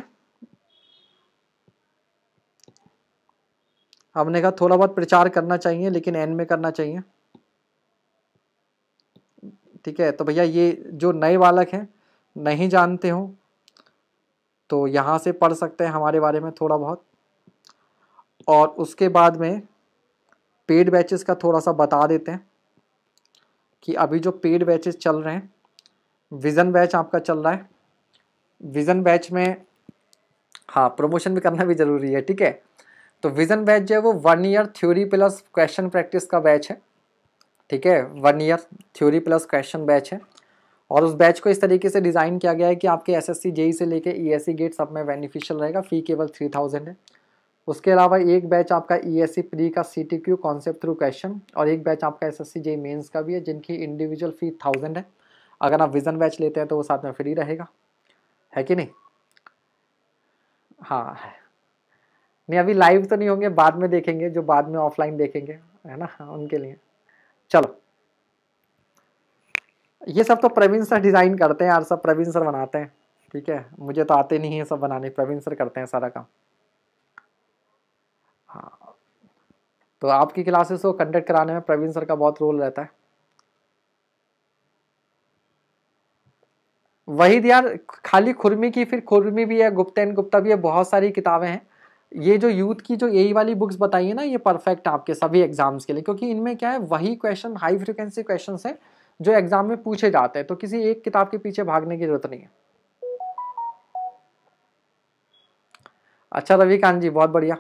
हमने कहा थोड़ा बहुत प्रचार करना चाहिए लेकिन एन में करना चाहिए ठीक है तो भैया ये जो नए बालक हैं नहीं जानते हो तो यहाँ से पढ़ सकते हैं हमारे बारे में थोड़ा बहुत और उसके बाद में पेड बैचेस का थोड़ा सा बता देते हैं कि अभी जो पेड बैचेस चल रहे हैं विज़न बैच आपका चल रहा है विज़न बैच में हाँ प्रमोशन भी करना भी ज़रूरी है ठीक है तो विज़न बैच जो है वो one year theory plus question practice का बैच है ठीक है one year theory plus question batch है और उस बैच को इस तरीके से डिज़ाइन किया गया है कि आपके एस एस e से लेके ई e गेट सब में बेनिफिशियल रहेगा फ़ी केवल थ्री थाउजेंड है उसके अलावा एक बैच आपका ई एस प्री का C T Q concept through question और एक बैच आपका एस एस सी मेन्स का भी है जिनकी इंडिविजुअल फ़ी थाउजेंड है अगर आप विजन बैच लेते हैं तो वो साथ में फ्री रहेगा है कि नहीं हाँ है नहीं अभी लाइव तो नहीं होंगे बाद में देखेंगे जो बाद में ऑफलाइन देखेंगे है ना उनके लिए चलो ये सब तो प्रवीण सर डिज़ाइन करते हैं यार सब प्रवीण सर बनाते हैं ठीक है मुझे तो आते नहीं है सब बनाने प्रवीण सर करते हैं सारा काम हाँ तो आपकी क्लासेस को कंडक्ट कराने में प्रवीण सर का बहुत रोल रहता है वही यार खाली खुरमी की फिर खुरमी भी है गुप्ता गुप्ता भी है बहुत सारी किताबें हैं ये जो यूथ की जो ए वाली बुक्स बताइए ना ये परफेक्ट आपके सभी एग्जाम्स के लिए क्योंकि इनमें क्या है वही क्वेश्चन हाई फ्रिक्वेंसी क्वेश्चन है जो एग्जाम में पूछे जाते हैं तो किसी एक किताब के पीछे भागने की जरूरत नहीं है अच्छा रविकांत जी बहुत बढ़िया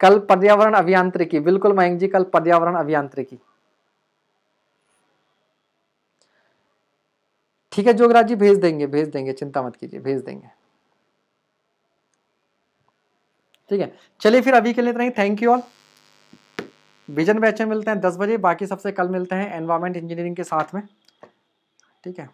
कल पर्यावरण अभियांत्रिकी बिल्कुल मयंक जी कल पर्यावरण अभियांत्रिकी ठीक है जोगराज जी भेज देंगे भेज देंगे चिंता मत कीजिए भेज देंगे ठीक है चलिए फिर अभी के लिए इतना ही thank you all vision batch में मिलते हैं दस बजे बाकी सबसे कल मिलते हैं एनवायरमेंट इंजीनियरिंग के साथ में ठीक है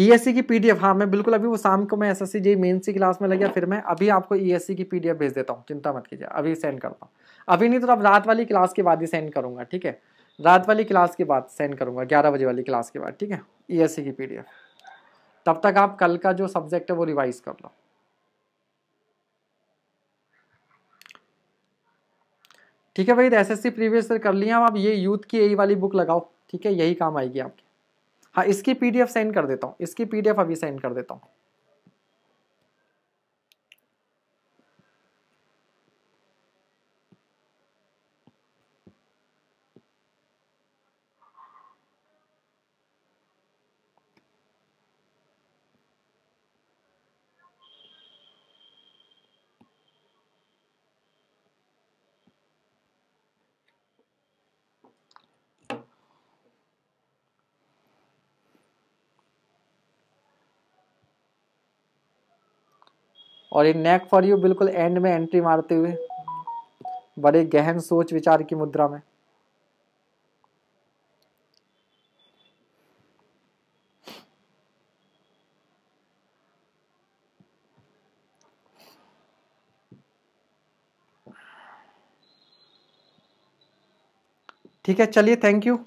ईएससी e की पीडीएफ हाँ मैं बिल्कुल अभी वो शाम को मैं SSC G main C class में लग गया फिर मैं अभी आपको ईएससी e की पीडीएफ भेज देता हूँ चिंता मत कीजिए अभी सेंड करता हूँ अभी नहीं तो आप रात वाली क्लास के बाद ही सेंड करूँगा ठीक है रात वाली क्लास के बाद सेंड करूँगा ग्यारह बजे वाली क्लास के बाद ठीक है ई एस सी की पी तब तक आप कल का जो सब्जेक्ट है वो रिवाइज कर लो ठीक है भाई एस एस सी प्रीवियस कर लिया अब ये यूथ की यही वाली बुक लगाओ ठीक है यही काम आएगी आपकी हाँ इसकी पीडीएफ सेंड कर देता हूँ इसकी पीडीएफ अभी सेंड कर देता हूँ और ये नेक फॉर यू बिल्कुल एंड में एंट्री मारते हुए बड़े गहन सोच विचार की मुद्रा में ठीक है चलिए थैंक यू